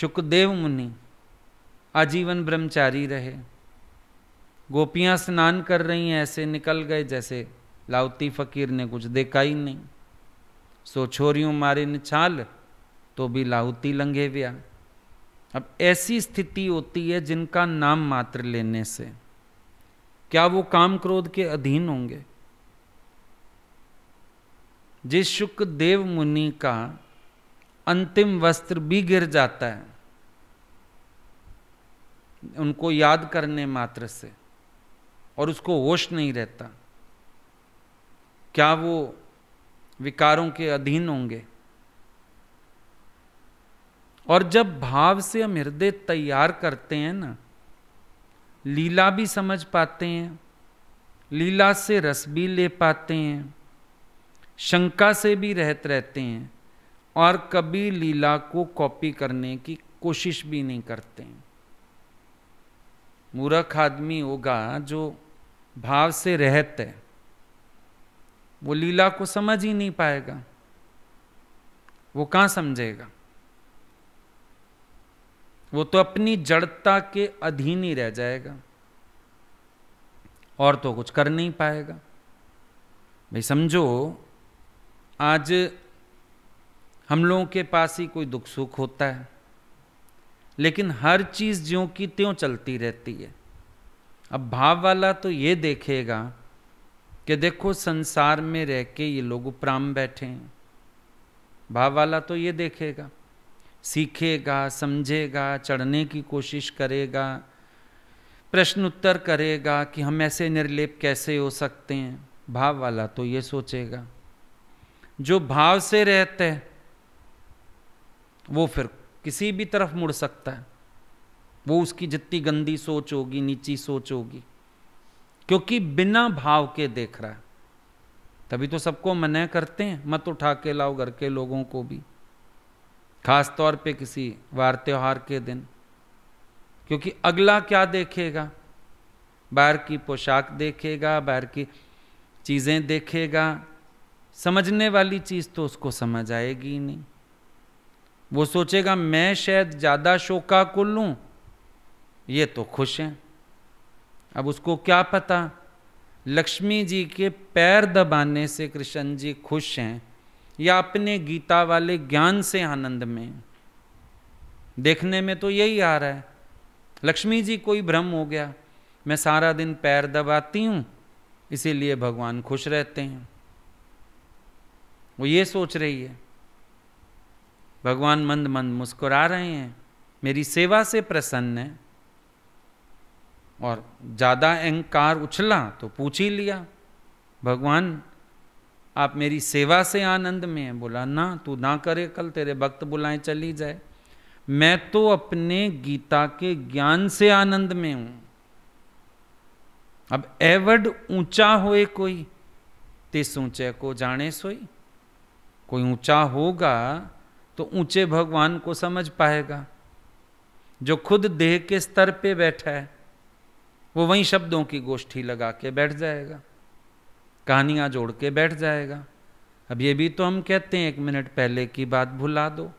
सुखदेव मुनि आजीवन ब्रह्मचारी रहे गोपियां स्नान कर रही हैं ऐसे निकल गए जैसे लाउती फकीर ने कुछ देखा ही नहीं सो छोरियों मारे निछाल तो भी लाउती लंघे व्या अब ऐसी स्थिति होती है जिनका नाम मात्र लेने से क्या वो काम क्रोध के अधीन होंगे जिस शुक्रदेव मुनि का अंतिम वस्त्र भी गिर जाता है उनको याद करने मात्र से और उसको होश नहीं रहता क्या वो विकारों के अधीन होंगे और जब भाव से हम हृदय तैयार करते हैं ना लीला भी समझ पाते हैं लीला से रस भी ले पाते हैं शंका से भी रहत रहते हैं और कभी लीला को कॉपी करने की कोशिश भी नहीं करते हैं मूर्ख आदमी होगा जो भाव से रहत है वो लीला को समझ ही नहीं पाएगा वो कहाँ समझेगा वो तो अपनी जड़ता के अधीन ही रह जाएगा और तो कुछ कर नहीं पाएगा भाई समझो आज हम लोगों के पास ही कोई दुख सुख होता है लेकिन हर चीज़ ज्यों की त्यों चलती रहती है अब भाव वाला तो ये देखेगा कि देखो संसार में रह के ये लोग उपराम बैठे हैं भाव वाला तो ये देखेगा सीखेगा समझेगा चढ़ने की कोशिश करेगा प्रश्न उत्तर करेगा कि हम ऐसे निर्लेप कैसे हो सकते हैं भाव वाला तो ये सोचेगा जो भाव से रहते हैं वो फिर किसी भी तरफ मुड़ सकता है वो उसकी जितनी गंदी सोच होगी नीची सोच होगी क्योंकि बिना भाव के देख रहा है तभी तो सबको मना करते हैं मत उठा के लाओ घर के लोगों को भी खास तौर पे किसी वार त्यौहार के दिन क्योंकि अगला क्या देखेगा बाहर की पोशाक देखेगा बाहर की चीज़ें देखेगा समझने वाली चीज़ तो उसको समझ आएगी ही नहीं वो सोचेगा मैं शायद ज़्यादा शोका को लूँ ये तो खुश हैं अब उसको क्या पता लक्ष्मी जी के पैर दबाने से कृष्ण जी खुश हैं या अपने गीता वाले ज्ञान से आनंद में देखने में तो यही आ रहा है लक्ष्मी जी कोई भ्रम हो गया मैं सारा दिन पैर दबाती हूँ इसीलिए भगवान खुश रहते हैं वो ये सोच रही है भगवान मंद मंद मुस्कुरा रहे हैं मेरी सेवा से प्रसन्न है और ज़्यादा अहंकार उछला तो पूछ ही लिया भगवान आप मेरी सेवा से आनंद में है बोला ना तू ना करे कल तेरे भक्त बुलाए चली जाए मैं तो अपने गीता के ज्ञान से आनंद में हूं अब एवड ऊंचा होए कोई तिस ऊंचे को जाने सोई कोई ऊंचा होगा तो ऊंचे भगवान को समझ पाएगा जो खुद देह के स्तर पे बैठा है वो वहीं शब्दों की गोष्ठी लगा के बैठ जाएगा कहानियाँ जोड़ के बैठ जाएगा अब ये भी तो हम कहते हैं एक मिनट पहले की बात भुला दो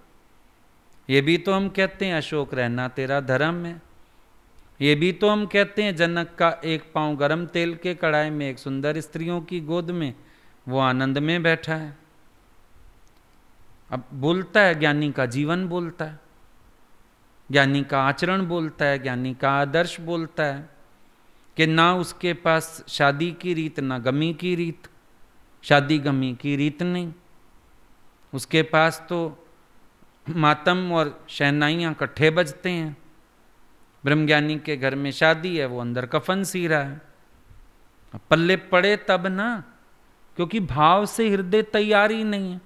ये भी तो हम कहते हैं अशोक रहना तेरा धर्म है ये भी तो हम कहते हैं जनक का एक पांव गरम तेल के कढ़ाई में एक सुंदर स्त्रियों की गोद में वो आनंद में बैठा है अब बोलता है ज्ञानी का जीवन बोलता है ज्ञानी का आचरण बोलता है ज्ञानी का आदर्श बोलता है कि ना उसके पास शादी की रीत ना गमी की रीत शादी गमी की रीत नहीं उसके पास तो मातम और शहनाइयाँ इकट्ठे बजते हैं ब्रह्मज्ञानी के घर में शादी है वो अंदर कफन सी रहा है पल्ले पड़े तब ना क्योंकि भाव से हृदय तैयार ही नहीं है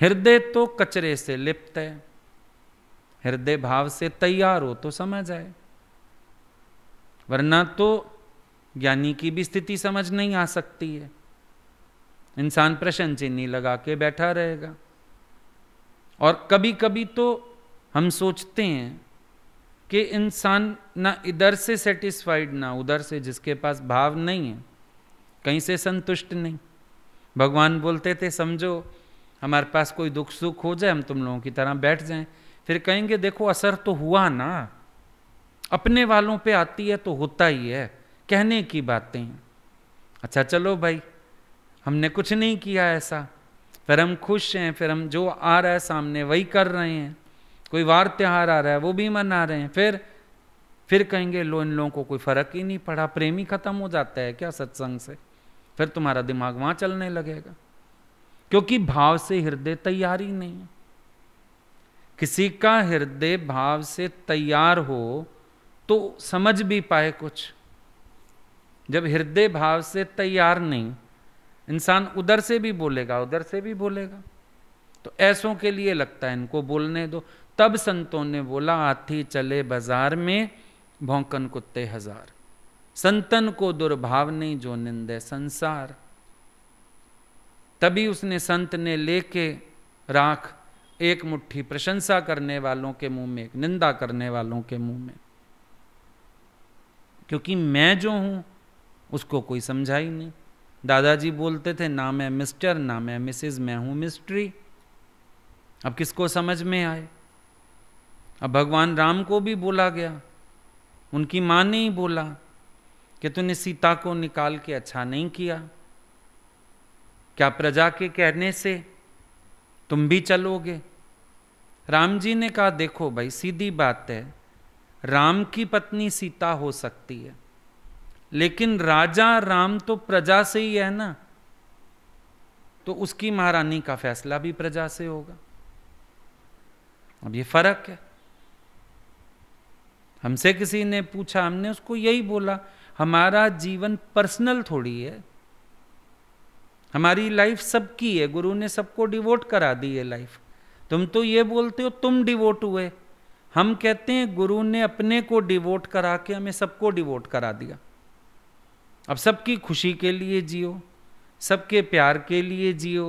हृदय तो कचरे से लिप्त है हृदय भाव से तैयार हो तो समझ आए वरना तो ज्ञानी की भी स्थिति समझ नहीं आ सकती है इंसान प्रश्न चिन्ह लगा के बैठा रहेगा और कभी कभी तो हम सोचते हैं कि इंसान ना इधर से सेटिस्फाइड ना उधर से जिसके पास भाव नहीं है कहीं से संतुष्ट नहीं भगवान बोलते थे समझो हमारे पास कोई दुख सुख हो जाए हम तुम लोगों की तरह बैठ जाएं फिर कहेंगे देखो असर तो हुआ ना अपने वालों पे आती है तो होता ही है कहने की बातें अच्छा चलो भाई हमने कुछ नहीं किया ऐसा फिर हम खुश हैं फिर हम जो आ रहा है सामने वही कर रहे हैं कोई वार त्यौहार आ रहा है वो भी मना रहे हैं फिर फिर कहेंगे लो इन लोगों को कोई फर्क ही नहीं पड़ा प्रेम ही खत्म हो जाता है क्या सत्संग से फिर तुम्हारा दिमाग वहां चलने लगेगा क्योंकि भाव से हृदय तैयार ही नहीं है किसी का हृदय भाव से तैयार हो तो समझ भी पाए कुछ जब हृदय भाव से तैयार नहीं इंसान उधर से भी बोलेगा उधर से भी बोलेगा तो ऐसों के लिए लगता है इनको बोलने दो तब संतों ने बोला हाथी चले बाजार में भौंकन कुत्ते हजार संतन को दुर्भाव नहीं जो निंदे संसार तभी उसने संत ने लेके राख एक मुट्ठी प्रशंसा करने वालों के मुंह में एक निंदा करने वालों के मुंह में क्योंकि मैं जो हूँ उसको कोई समझा ही नहीं दादाजी बोलते थे ना मैं मिस्टर ना मैं मिसेज मैं हूँ मिस्ट्री अब किसको समझ में आए अब भगवान राम को भी बोला गया उनकी माँ ने ही बोला कि तूने सीता को निकाल के अच्छा नहीं किया क्या प्रजा के कहने से तुम भी चलोगे राम जी ने कहा देखो भाई सीधी बात है राम की पत्नी सीता हो सकती है लेकिन राजा राम तो प्रजा से ही है ना तो उसकी महारानी का फैसला भी प्रजा से होगा अब ये फर्क है हमसे किसी ने पूछा हमने उसको यही बोला हमारा जीवन पर्सनल थोड़ी है हमारी लाइफ सबकी है गुरु ने सबको डिवोट करा दी है लाइफ तुम तो ये बोलते हो तुम डिवोट हुए हम कहते हैं गुरु ने अपने को डिवोट करा के हमें सबको डिवोट करा दिया अब सबकी खुशी के लिए जियो सबके प्यार के लिए जियो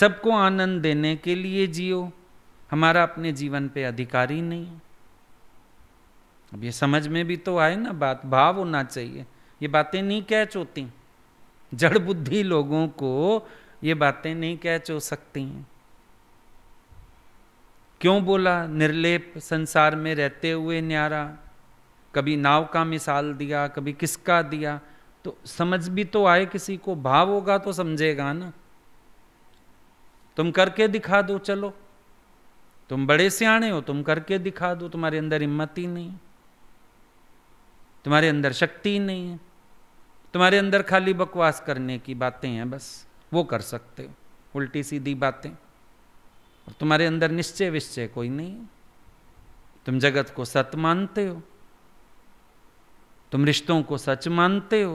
सबको आनंद देने के लिए जियो हमारा अपने जीवन पे अधिकार ही नहीं है अब ये समझ में भी तो आए ना बात भाव होना चाहिए ये बातें नहीं कैच होती जड़ बुद्धि लोगों को ये बातें नहीं कैच हो सकती हैं क्यों बोला निर्लेप संसार में रहते हुए न्यारा कभी नाव का मिसाल दिया कभी किसका दिया तो समझ भी तो आए किसी को भाव होगा तो समझेगा ना तुम करके दिखा दो चलो तुम बड़े सियाणे हो तुम करके दिखा दो तुम्हारे अंदर हिम्मत ही नहीं तुम्हारे अंदर शक्ति ही नहीं है तुम्हारे अंदर खाली बकवास करने की बातें हैं बस वो कर सकते हो उल्टी सीधी बातें और तुम्हारे अंदर निश्चय विश्चय कोई नहीं है तुम जगत को सत मानते हो तुम रिश्तों को सच मानते हो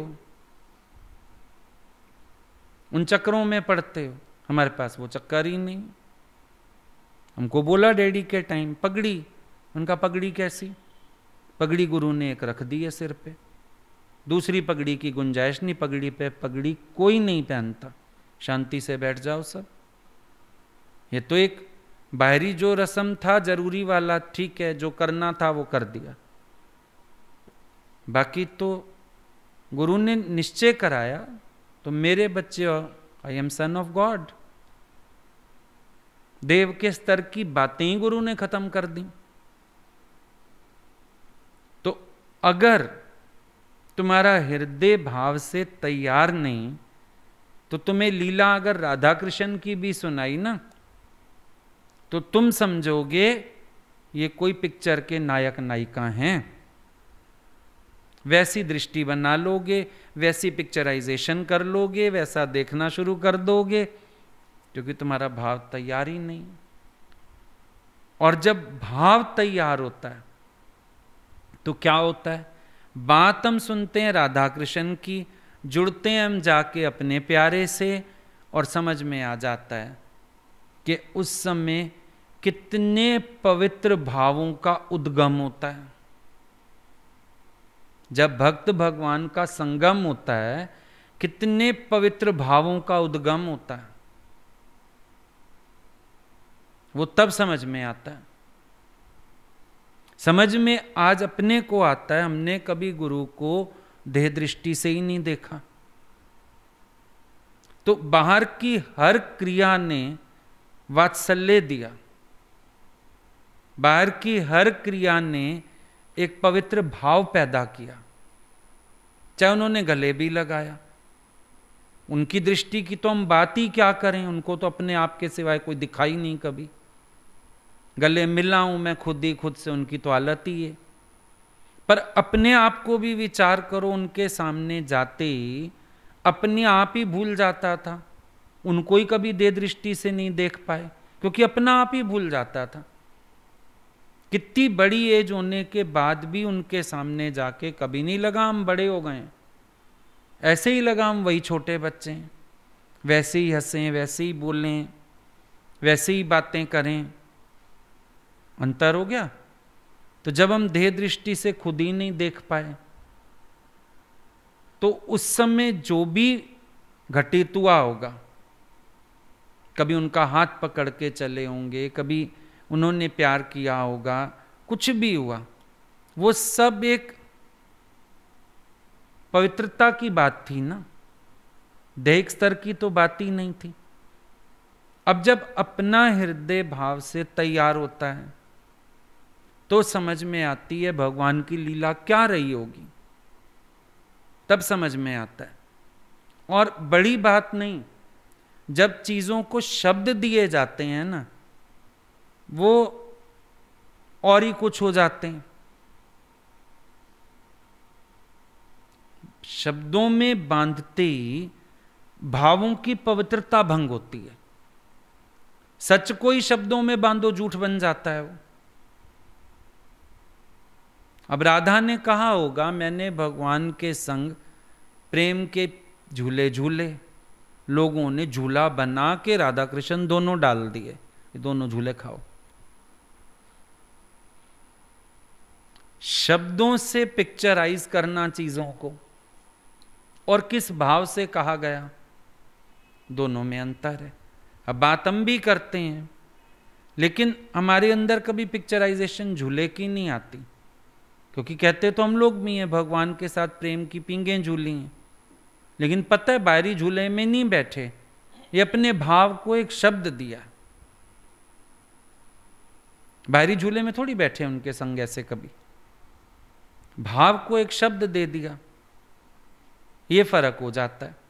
उन चक्रों में पड़ते हो हमारे पास वो चक्कर ही नहीं हमको बोला डैडी के टाइम पगड़ी उनका पगड़ी कैसी पगड़ी गुरु ने एक रख दी है सिर पे दूसरी पगड़ी की गुंजाइश नहीं पगड़ी पे पगड़ी कोई नहीं पहनता शांति से बैठ जाओ सब ये तो एक बाहरी जो रसम था जरूरी वाला ठीक है जो करना था वो कर दिया बाकी तो गुरु ने निश्चय कराया तो मेरे बच्चे I am son of God देव के स्तर की बातें ही गुरु ने खत्म कर दी तो अगर तुम्हारा हृदय भाव से तैयार नहीं तो तुम्हें लीला अगर राधा कृष्ण की भी सुनाई ना तो तुम समझोगे ये कोई पिक्चर के नायक नायिका हैं वैसी दृष्टि बना लोगे वैसी पिक्चराइजेशन कर लोगे वैसा देखना शुरू कर दोगे क्योंकि तुम्हारा भाव तैयार ही नहीं और जब भाव तैयार होता है तो क्या होता है बात हम सुनते हैं राधा कृष्ण की जुड़ते हैं हम जाके अपने प्यारे से और समझ में आ जाता है कि उस समय कितने पवित्र भावों का उद्गम होता है जब भक्त भगवान का संगम होता है कितने पवित्र भावों का उद्गम होता है वो तब समझ में आता है समझ में आज अपने को आता है हमने कभी गुरु को देह दृष्टि से ही नहीं देखा तो बाहर की हर क्रिया ने वात्सल्य दिया बाहर की हर क्रिया ने एक पवित्र भाव पैदा किया चाहे उन्होंने गले भी लगाया उनकी दृष्टि की तो हम बात ही क्या करें उनको तो अपने आप के सिवाय कोई दिखाई नहीं कभी गले मिला हूं मैं खुद ही खुद से उनकी तो हालत ही है पर अपने आप को भी विचार करो उनके सामने जाते ही अपने आप ही भूल जाता था उनको ही कभी दे दृष्टि से नहीं देख पाए क्योंकि अपना आप ही भूल जाता था कितनी बड़ी एज होने के बाद भी उनके सामने जाके कभी नहीं लगा हम बड़े हो गए ऐसे ही लगा हम वही छोटे बच्चे हैं वैसे ही हंसें वैसे ही बोलें वैसे ही बातें करें अंतर हो गया तो जब हम देह दृष्टि से खुद ही नहीं देख पाए तो उस समय जो भी घटित हुआ होगा कभी उनका हाथ पकड़ के चले होंगे कभी उन्होंने प्यार किया होगा कुछ भी हुआ वो सब एक पवित्रता की बात थी ना दैहिक स्तर की तो बात ही नहीं थी अब जब अपना हृदय भाव से तैयार होता है तो समझ में आती है भगवान की लीला क्या रही होगी तब समझ में आता है और बड़ी बात नहीं जब चीज़ों को शब्द दिए जाते हैं ना वो और ही कुछ हो जाते हैं शब्दों में बांधते भावों की पवित्रता भंग होती है सच को ही शब्दों में बांधो झूठ बन जाता है वो अब राधा ने कहा होगा मैंने भगवान के संग प्रेम के झूले झूले लोगों ने झूला बना के राधा कृष्ण दोनों डाल दिए दोनों झूले खाओ शब्दों से पिक्चराइज करना चीजों को और किस भाव से कहा गया दोनों में अंतर है अब बात हम भी करते हैं लेकिन हमारे अंदर कभी पिक्चराइजेशन झूले की नहीं आती क्योंकि कहते तो हम लोग भी हैं भगवान के साथ प्रेम की पींगे झूली हैं लेकिन पता है बाहरी झूले में नहीं बैठे ये अपने भाव को एक शब्द दिया बाहरी झूले में थोड़ी बैठे उनके संग ऐसे कभी भाव को एक शब्द दे दिया ये फर्क हो जाता है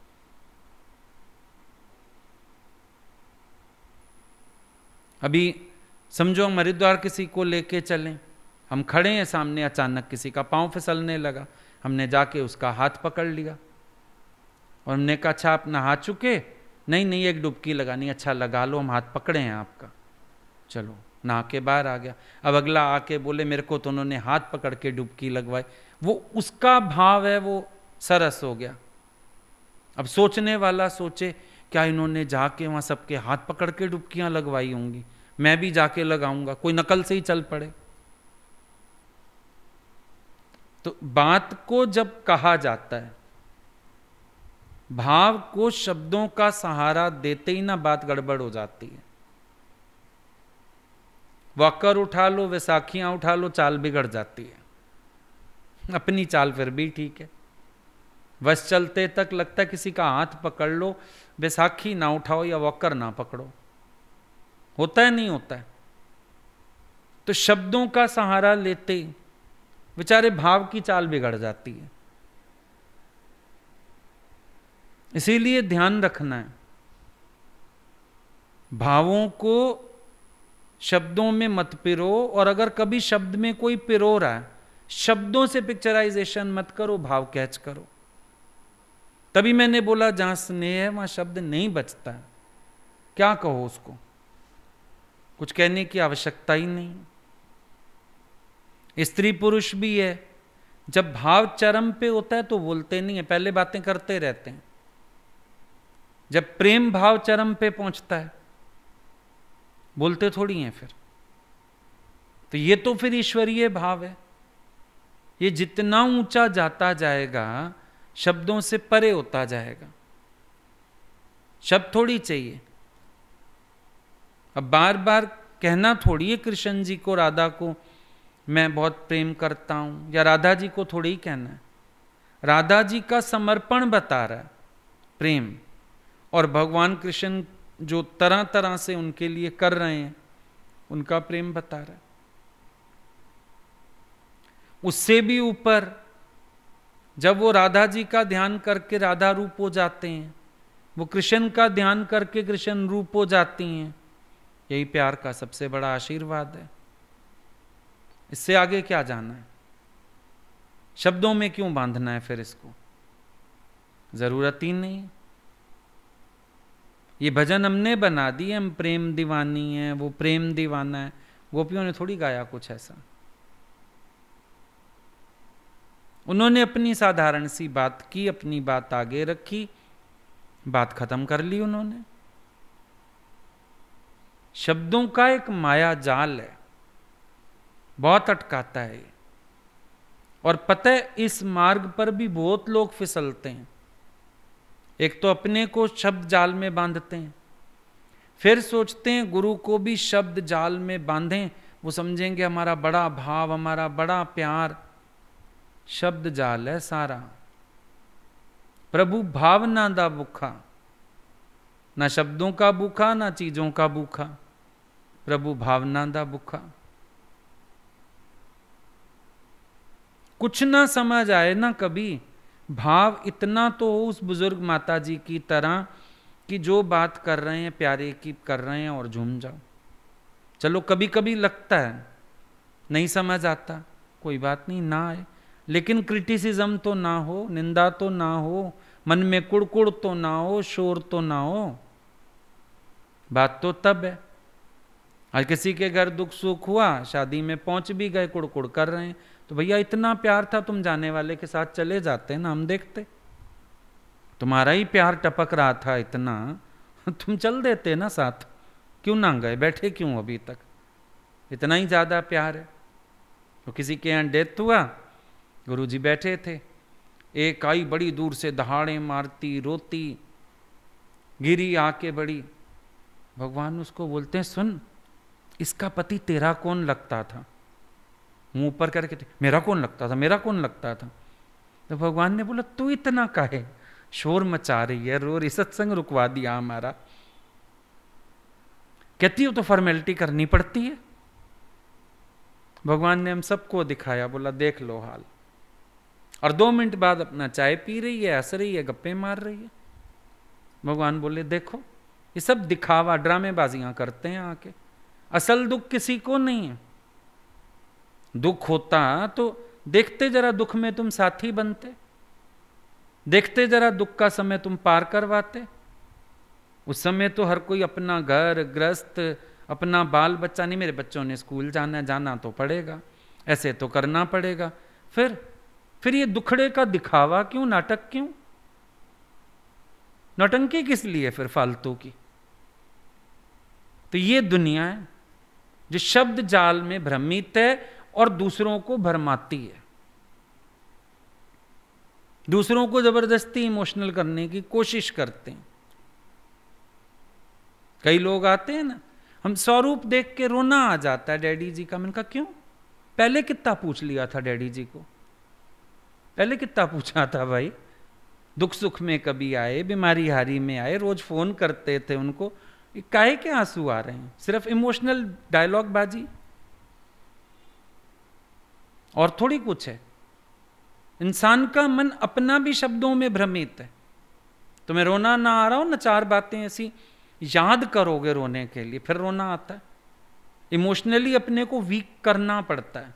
अभी समझो हम हरिद्वार किसी को लेके चलें हम खड़े हैं सामने अचानक किसी का पांव फिसलने लगा हमने जाके उसका हाथ पकड़ लिया और हमने कहा अच्छा आप नहा चुके नहीं नहीं एक डुबकी लगानी अच्छा लगा लो हम हाथ पकड़े हैं आपका चलो नहा के बाहर आ गया अब अगला आके बोले मेरे को तो उन्होंने हाथ पकड़ के डुबकी लगवाई वो उसका भाव है वो सरस हो गया अब सोचने वाला सोचे क्या इन्होंने जाके वहाँ सबके हाथ पकड़ के डुबकियाँ लगवाई होंगी मैं भी जाके लगाऊंगा कोई नकल से ही चल पड़े तो बात को जब कहा जाता है भाव को शब्दों का सहारा देते ही ना बात गड़बड़ हो जाती है वक्कर उठा लो वैसाखियां उठा लो चाल बिगड़ जाती है अपनी चाल फिर भी ठीक है बस चलते तक लगता है किसी का हाथ पकड़ लो वैसाखी ना उठाओ या वक्कर ना पकड़ो होता है नहीं होता है तो शब्दों का सहारा लेते बेचारे भाव की चाल बिगड़ जाती है इसीलिए ध्यान रखना है भावों को शब्दों में मत पिरो और अगर कभी शब्द में कोई पिरो रहा है शब्दों से पिक्चराइजेशन मत करो भाव कैच करो तभी मैंने बोला जहां स्नेह है वहां शब्द नहीं बचता क्या कहो उसको कुछ कहने की आवश्यकता ही नहीं स्त्री पुरुष भी है जब भाव चरम पे होता है तो बोलते नहीं है पहले बातें करते रहते हैं जब प्रेम भाव चरम पे पहुंचता है बोलते थोड़ी हैं फिर तो ये तो फिर ईश्वरीय भाव है ये जितना ऊंचा जाता जाएगा शब्दों से परे होता जाएगा शब्द थोड़ी चाहिए अब बार बार कहना थोड़ी है कृष्ण जी को राधा को मैं बहुत प्रेम करता हूं या राधा जी को थोड़ी ही कहना है राधा जी का समर्पण बता रहा है प्रेम और भगवान कृष्ण जो तरह तरह से उनके लिए कर रहे हैं उनका प्रेम बता रहा है उससे भी ऊपर जब वो राधा जी का ध्यान करके राधा रूप हो जाते हैं वो कृष्ण का ध्यान करके कृष्ण रूप हो जाती हैं यही प्यार का सबसे बड़ा आशीर्वाद है इससे आगे क्या जाना है शब्दों में क्यों बांधना है फिर इसको ज़रूरत ही नहीं ये भजन हमने बना दिए हम प्रेम दीवानी हैं वो प्रेम दीवाना है गोपियों ने थोड़ी गाया कुछ ऐसा उन्होंने अपनी साधारण सी बात की अपनी बात आगे रखी बात खत्म कर ली उन्होंने शब्दों का एक माया जाल है बहुत अटकाता है और पता है इस मार्ग पर भी बहुत लोग फिसलते हैं एक तो अपने को शब्द जाल में बांधते हैं फिर सोचते हैं गुरु को भी शब्द जाल में बांधें वो समझेंगे हमारा बड़ा भाव हमारा बड़ा प्यार शब्द जाल है सारा प्रभु भावना दा भूखा ना शब्दों का भूखा ना चीजों का भूखा प्रभु भावना दा भूखा कुछ ना समझ आए ना कभी भाव इतना तो हो उस बुजुर्ग माता जी की तरह कि जो बात कर रहे हैं प्यारे की कर रहे हैं और झूम जाओ चलो कभी कभी लगता है नहीं समझ आता कोई बात नहीं ना आए लेकिन क्रिटिसिज्म तो ना हो निंदा तो ना हो मन में कुड़कुड़ तो ना हो शोर तो ना हो बात तो तब है और किसी के घर दुख सुख हुआ शादी में पहुंच भी गए कुड़कुड़ कर रहे हैं तो भैया इतना प्यार था तुम जाने वाले के साथ चले जाते ना हम देखते तुम्हारा ही प्यार टपक रहा था इतना तुम चल देते ना साथ क्यों ना गए बैठे क्यों अभी तक इतना ही ज़्यादा प्यार है तो किसी के यहाँ डेथ हुआ गुरु जी बैठे थे एक आई बड़ी दूर से दहाड़े मारती रोती गिरी आके बड़ी भगवान उसको बोलते हैं सुन इसका पति तेरा कौन लगता था मुंह ऊपर करके तो, मेरा कौन लगता था मेरा कौन लगता था तो भगवान ने बोला तू इतना काहे शोर मचा रही है रो रही सत्संग रुकवा दिया हमारा कहती हो तो फॉर्मेलिटी करनी पड़ती है भगवान ने हम सबको दिखाया बोला देख लो हाल और दो मिनट बाद अपना चाय पी रही है हंस रही है गप्पे मार रही है भगवान बोले देखो ये सब दिखावा ड्रामेबाजियां करते हैं आके असल दुख किसी को नहीं है दुख होता तो देखते जरा दुख में तुम साथी बनते देखते जरा दुख का समय तुम पार करवाते उस समय तो हर कोई अपना घर ग्रस्त अपना बाल बच्चा नहीं मेरे बच्चों ने स्कूल जाना जाना तो पड़ेगा ऐसे तो करना पड़ेगा फिर फिर ये दुखड़े का दिखावा क्यों नाटक क्यों नौटंकी किस लिए फिर फालतू की तो ये दुनिया है जो शब्द जाल में भ्रमित है और दूसरों को भरमाती है दूसरों को ज़बरदस्ती इमोशनल करने की कोशिश करते हैं कई लोग आते हैं ना हम स्वरूप देख के रोना आ जाता है डैडी जी का मैंने कहा क्यों पहले कितना पूछ लिया था डैडी जी को पहले कितना पूछा था भाई दुख सुख में कभी आए बीमारी हारी में आए रोज फोन करते थे उनको काहे के आंसू आ रहे हैं सिर्फ इमोशनल डायलॉग बाजी और थोड़ी कुछ है इंसान का मन अपना भी शब्दों में भ्रमित है तुम्हें रोना ना आ रहा हो ना चार बातें ऐसी याद करोगे रोने के लिए फिर रोना आता है इमोशनली अपने को वीक करना पड़ता है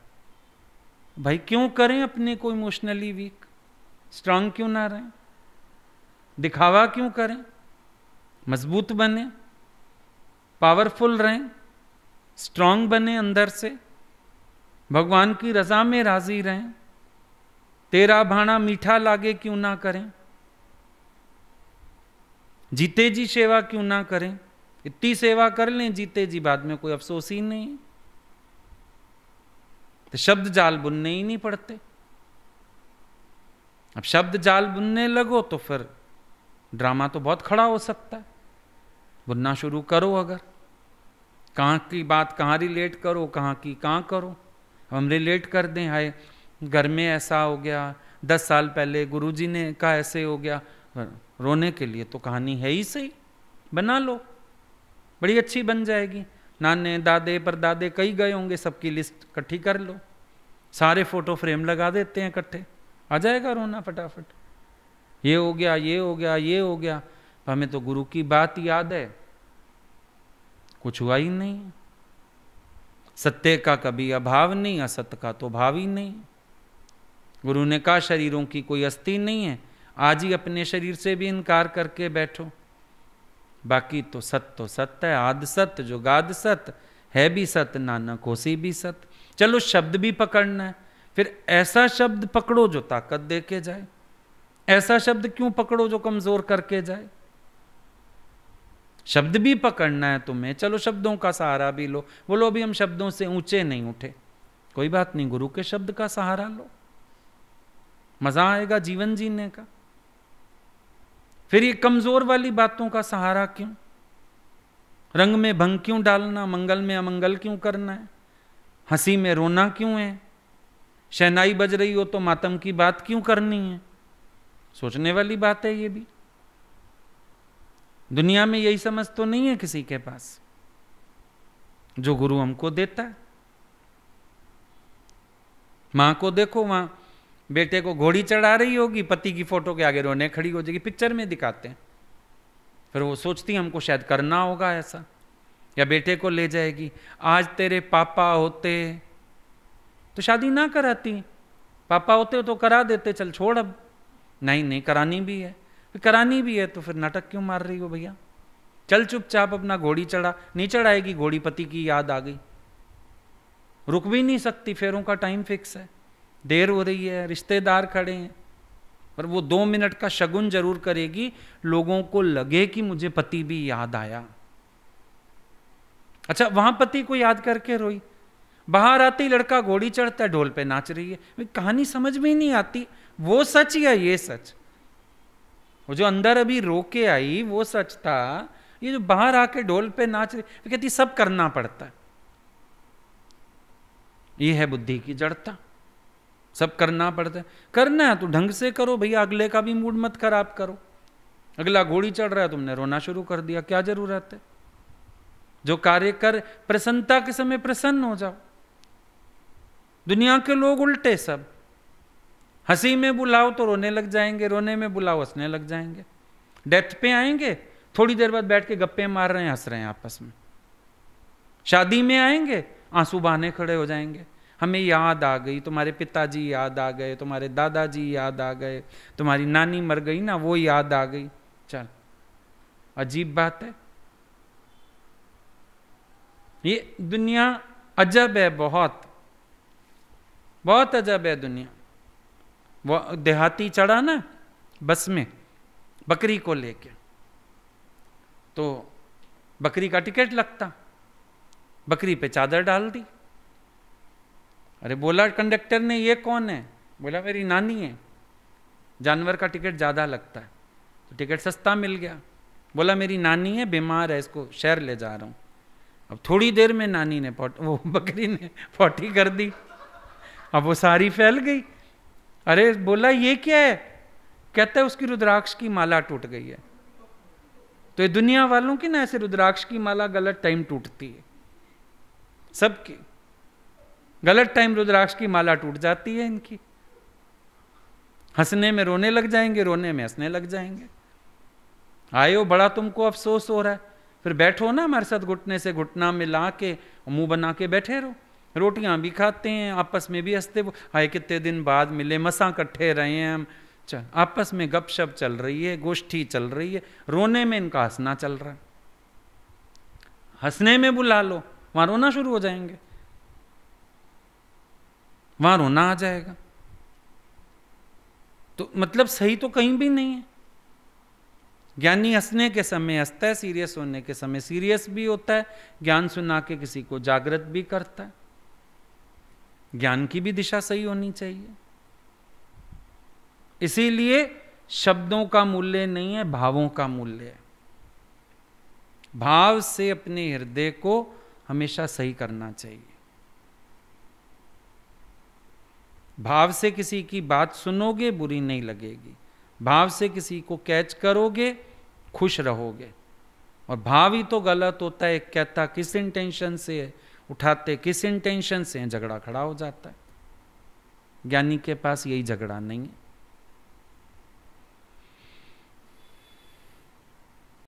भाई क्यों करें अपने को इमोशनली वीक स्ट्रांग क्यों ना रहें दिखावा क्यों करें मजबूत बने पावरफुल रहें स्ट्रांग बने अंदर से भगवान की रजा में राजी रहें तेरा भाणा मीठा लागे क्यों ना करें जीते जी सेवा क्यों ना करें इतनी सेवा कर लें जीते जी बाद में कोई अफसोस ही नहीं तो शब्द जाल बुनने ही नहीं पड़ते अब शब्द जाल बुनने लगो तो फिर ड्रामा तो बहुत खड़ा हो सकता है बुनना शुरू करो अगर कहाँ की बात कहाँ रिलेट करो कहाँ की कहाँ करो हम रिलेट कर दें हाय घर में ऐसा हो गया दस साल पहले गुरुजी ने कहा ऐसे हो गया रोने के लिए तो कहानी है ही सही बना लो बड़ी अच्छी बन जाएगी नाने दादे परदादे कई गए होंगे सबकी लिस्ट इकट्ठी कर लो सारे फोटो फ्रेम लगा देते हैं इकट्ठे आ जाएगा रोना फटाफट ये हो गया ये हो गया ये हो गया हमें तो गुरु की बात याद है कुछ हुआ ही नहीं सत्य का कभी अभाव नहीं असत्य का तो भाव ही नहीं गुरु ने कहा शरीरों की कोई अस्थि नहीं है आज ही अपने शरीर से भी इनकार करके बैठो बाकी तो सत्य तो सत्य है आद सत्य जो गाद सत्य है भी सत्य नानक होसी भी सत्य चलो शब्द भी पकड़ना है फिर ऐसा शब्द पकड़ो जो ताकत दे के जाए ऐसा शब्द क्यों पकड़ो जो कमज़ोर करके जाए शब्द भी पकड़ना है तुम्हें चलो शब्दों का सहारा भी लो बोलो अभी हम शब्दों से ऊंचे नहीं उठे कोई बात नहीं गुरु के शब्द का सहारा लो मजा आएगा जीवन जीने का फिर ये कमजोर वाली बातों का सहारा क्यों रंग में भंग क्यों डालना मंगल में अमंगल क्यों करना है हंसी में रोना क्यों है शहनाई बज रही हो तो मातम की बात क्यों करनी है सोचने वाली बात है ये भी दुनिया में यही समझ तो नहीं है किसी के पास जो गुरु हमको देता है माँ को देखो वहां बेटे को घोड़ी चढ़ा रही होगी पति की फोटो के आगे रोने खड़ी हो जाएगी पिक्चर में दिखाते हैं फिर वो सोचती हमको शायद करना होगा ऐसा या बेटे को ले जाएगी आज तेरे पापा होते तो शादी ना कराती पापा होते हो तो करा देते चल छोड़ अब नहीं नहीं करानी भी है करानी भी है तो फिर नाटक क्यों मार रही हो भैया चल चुपचाप अपना घोड़ी चढ़ा नहीं चढ़ाएगी घोड़ी पति की याद आ गई रुक भी नहीं सकती फेरों का टाइम फिक्स है देर हो रही है रिश्तेदार खड़े हैं पर वो दो मिनट का शगुन जरूर करेगी लोगों को लगे कि मुझे पति भी याद आया अच्छा वहां पति को याद करके रोई बाहर आती लड़का घोड़ी चढ़ता है ढोल पे नाच रही है कहानी समझ में नहीं आती वो सच या ये सच वो जो अंदर अभी रोके आई वो सच था ये जो बाहर आके ढोल पे नाच रही वो कहती सब करना पड़ता है ये है बुद्धि की जड़ता सब करना पड़ता है करना है तो ढंग से करो भैया अगले का भी मूड मत खराब करो अगला घोड़ी चढ़ रहा है तुमने रोना शुरू कर दिया क्या जरूरत है जो कार्य कर प्रसन्नता के समय प्रसन्न हो जाओ दुनिया के लोग उल्टे सब हंसी में बुलाओ तो रोने लग जाएंगे रोने में बुलाओ हंसने लग जाएंगे डेथ पे आएंगे थोड़ी देर बाद बैठ के गप्पे मार रहे हैं हंस रहे हैं आपस में शादी में आएंगे आंसू बहाने खड़े हो जाएंगे हमें याद आ गई तुम्हारे पिताजी याद आ गए तुम्हारे दादाजी याद आ गए तुम्हारी नानी मर गई ना वो याद आ गई चल अजीब बात है ये दुनिया अजब है बहुत बहुत अजब है दुनिया वो देहाती चढ़ा ना बस में बकरी को लेके तो बकरी का टिकट लगता बकरी पे चादर डाल दी अरे बोला कंडक्टर ने ये कौन है बोला मेरी नानी है जानवर का टिकट ज़्यादा लगता है तो टिकट सस्ता मिल गया बोला मेरी नानी है बीमार है इसको शहर ले जा रहा हूँ अब थोड़ी देर में नानी ने वो बकरी ने पोटी कर दी अब वो सारी फैल गई अरे बोला ये क्या है कहता है उसकी रुद्राक्ष की माला टूट गई है तो ये दुनिया वालों की ना ऐसे रुद्राक्ष की माला गलत टाइम टूटती है सबकी गलत टाइम रुद्राक्ष की माला टूट जाती है इनकी हंसने में रोने लग जाएंगे रोने में हंसने लग जाएंगे आयो बड़ा तुमको अफसोस हो रहा है फिर बैठो ना हमारे साथ घुटने से घुटना मिला के मुंह बना के बैठे रहो रोटियां भी खाते हैं आपस में भी हंसते हाय कितने दिन बाद मिले मसा कट्ठे रहे हैं हम चल अच्छा, आपस में गपशप चल रही है गोष्ठी चल रही है रोने में इनका हंसना चल रहा है हंसने में बुला लो वहां रोना शुरू हो जाएंगे वहां रोना आ जाएगा तो मतलब सही तो कहीं भी नहीं है ज्ञानी हंसने के समय हंसता है सीरियस होने के समय सीरियस भी होता है ज्ञान सुना के किसी को जागृत भी करता है ज्ञान की भी दिशा सही होनी चाहिए इसीलिए शब्दों का मूल्य नहीं है भावों का मूल्य है भाव से अपने हृदय को हमेशा सही करना चाहिए भाव से किसी की बात सुनोगे बुरी नहीं लगेगी भाव से किसी को कैच करोगे खुश रहोगे और भाव ही तो गलत होता है कहता किस इंटेंशन से है उठाते किस इंटेंशन से झगड़ा खड़ा हो जाता है ज्ञानी के पास यही झगड़ा नहीं है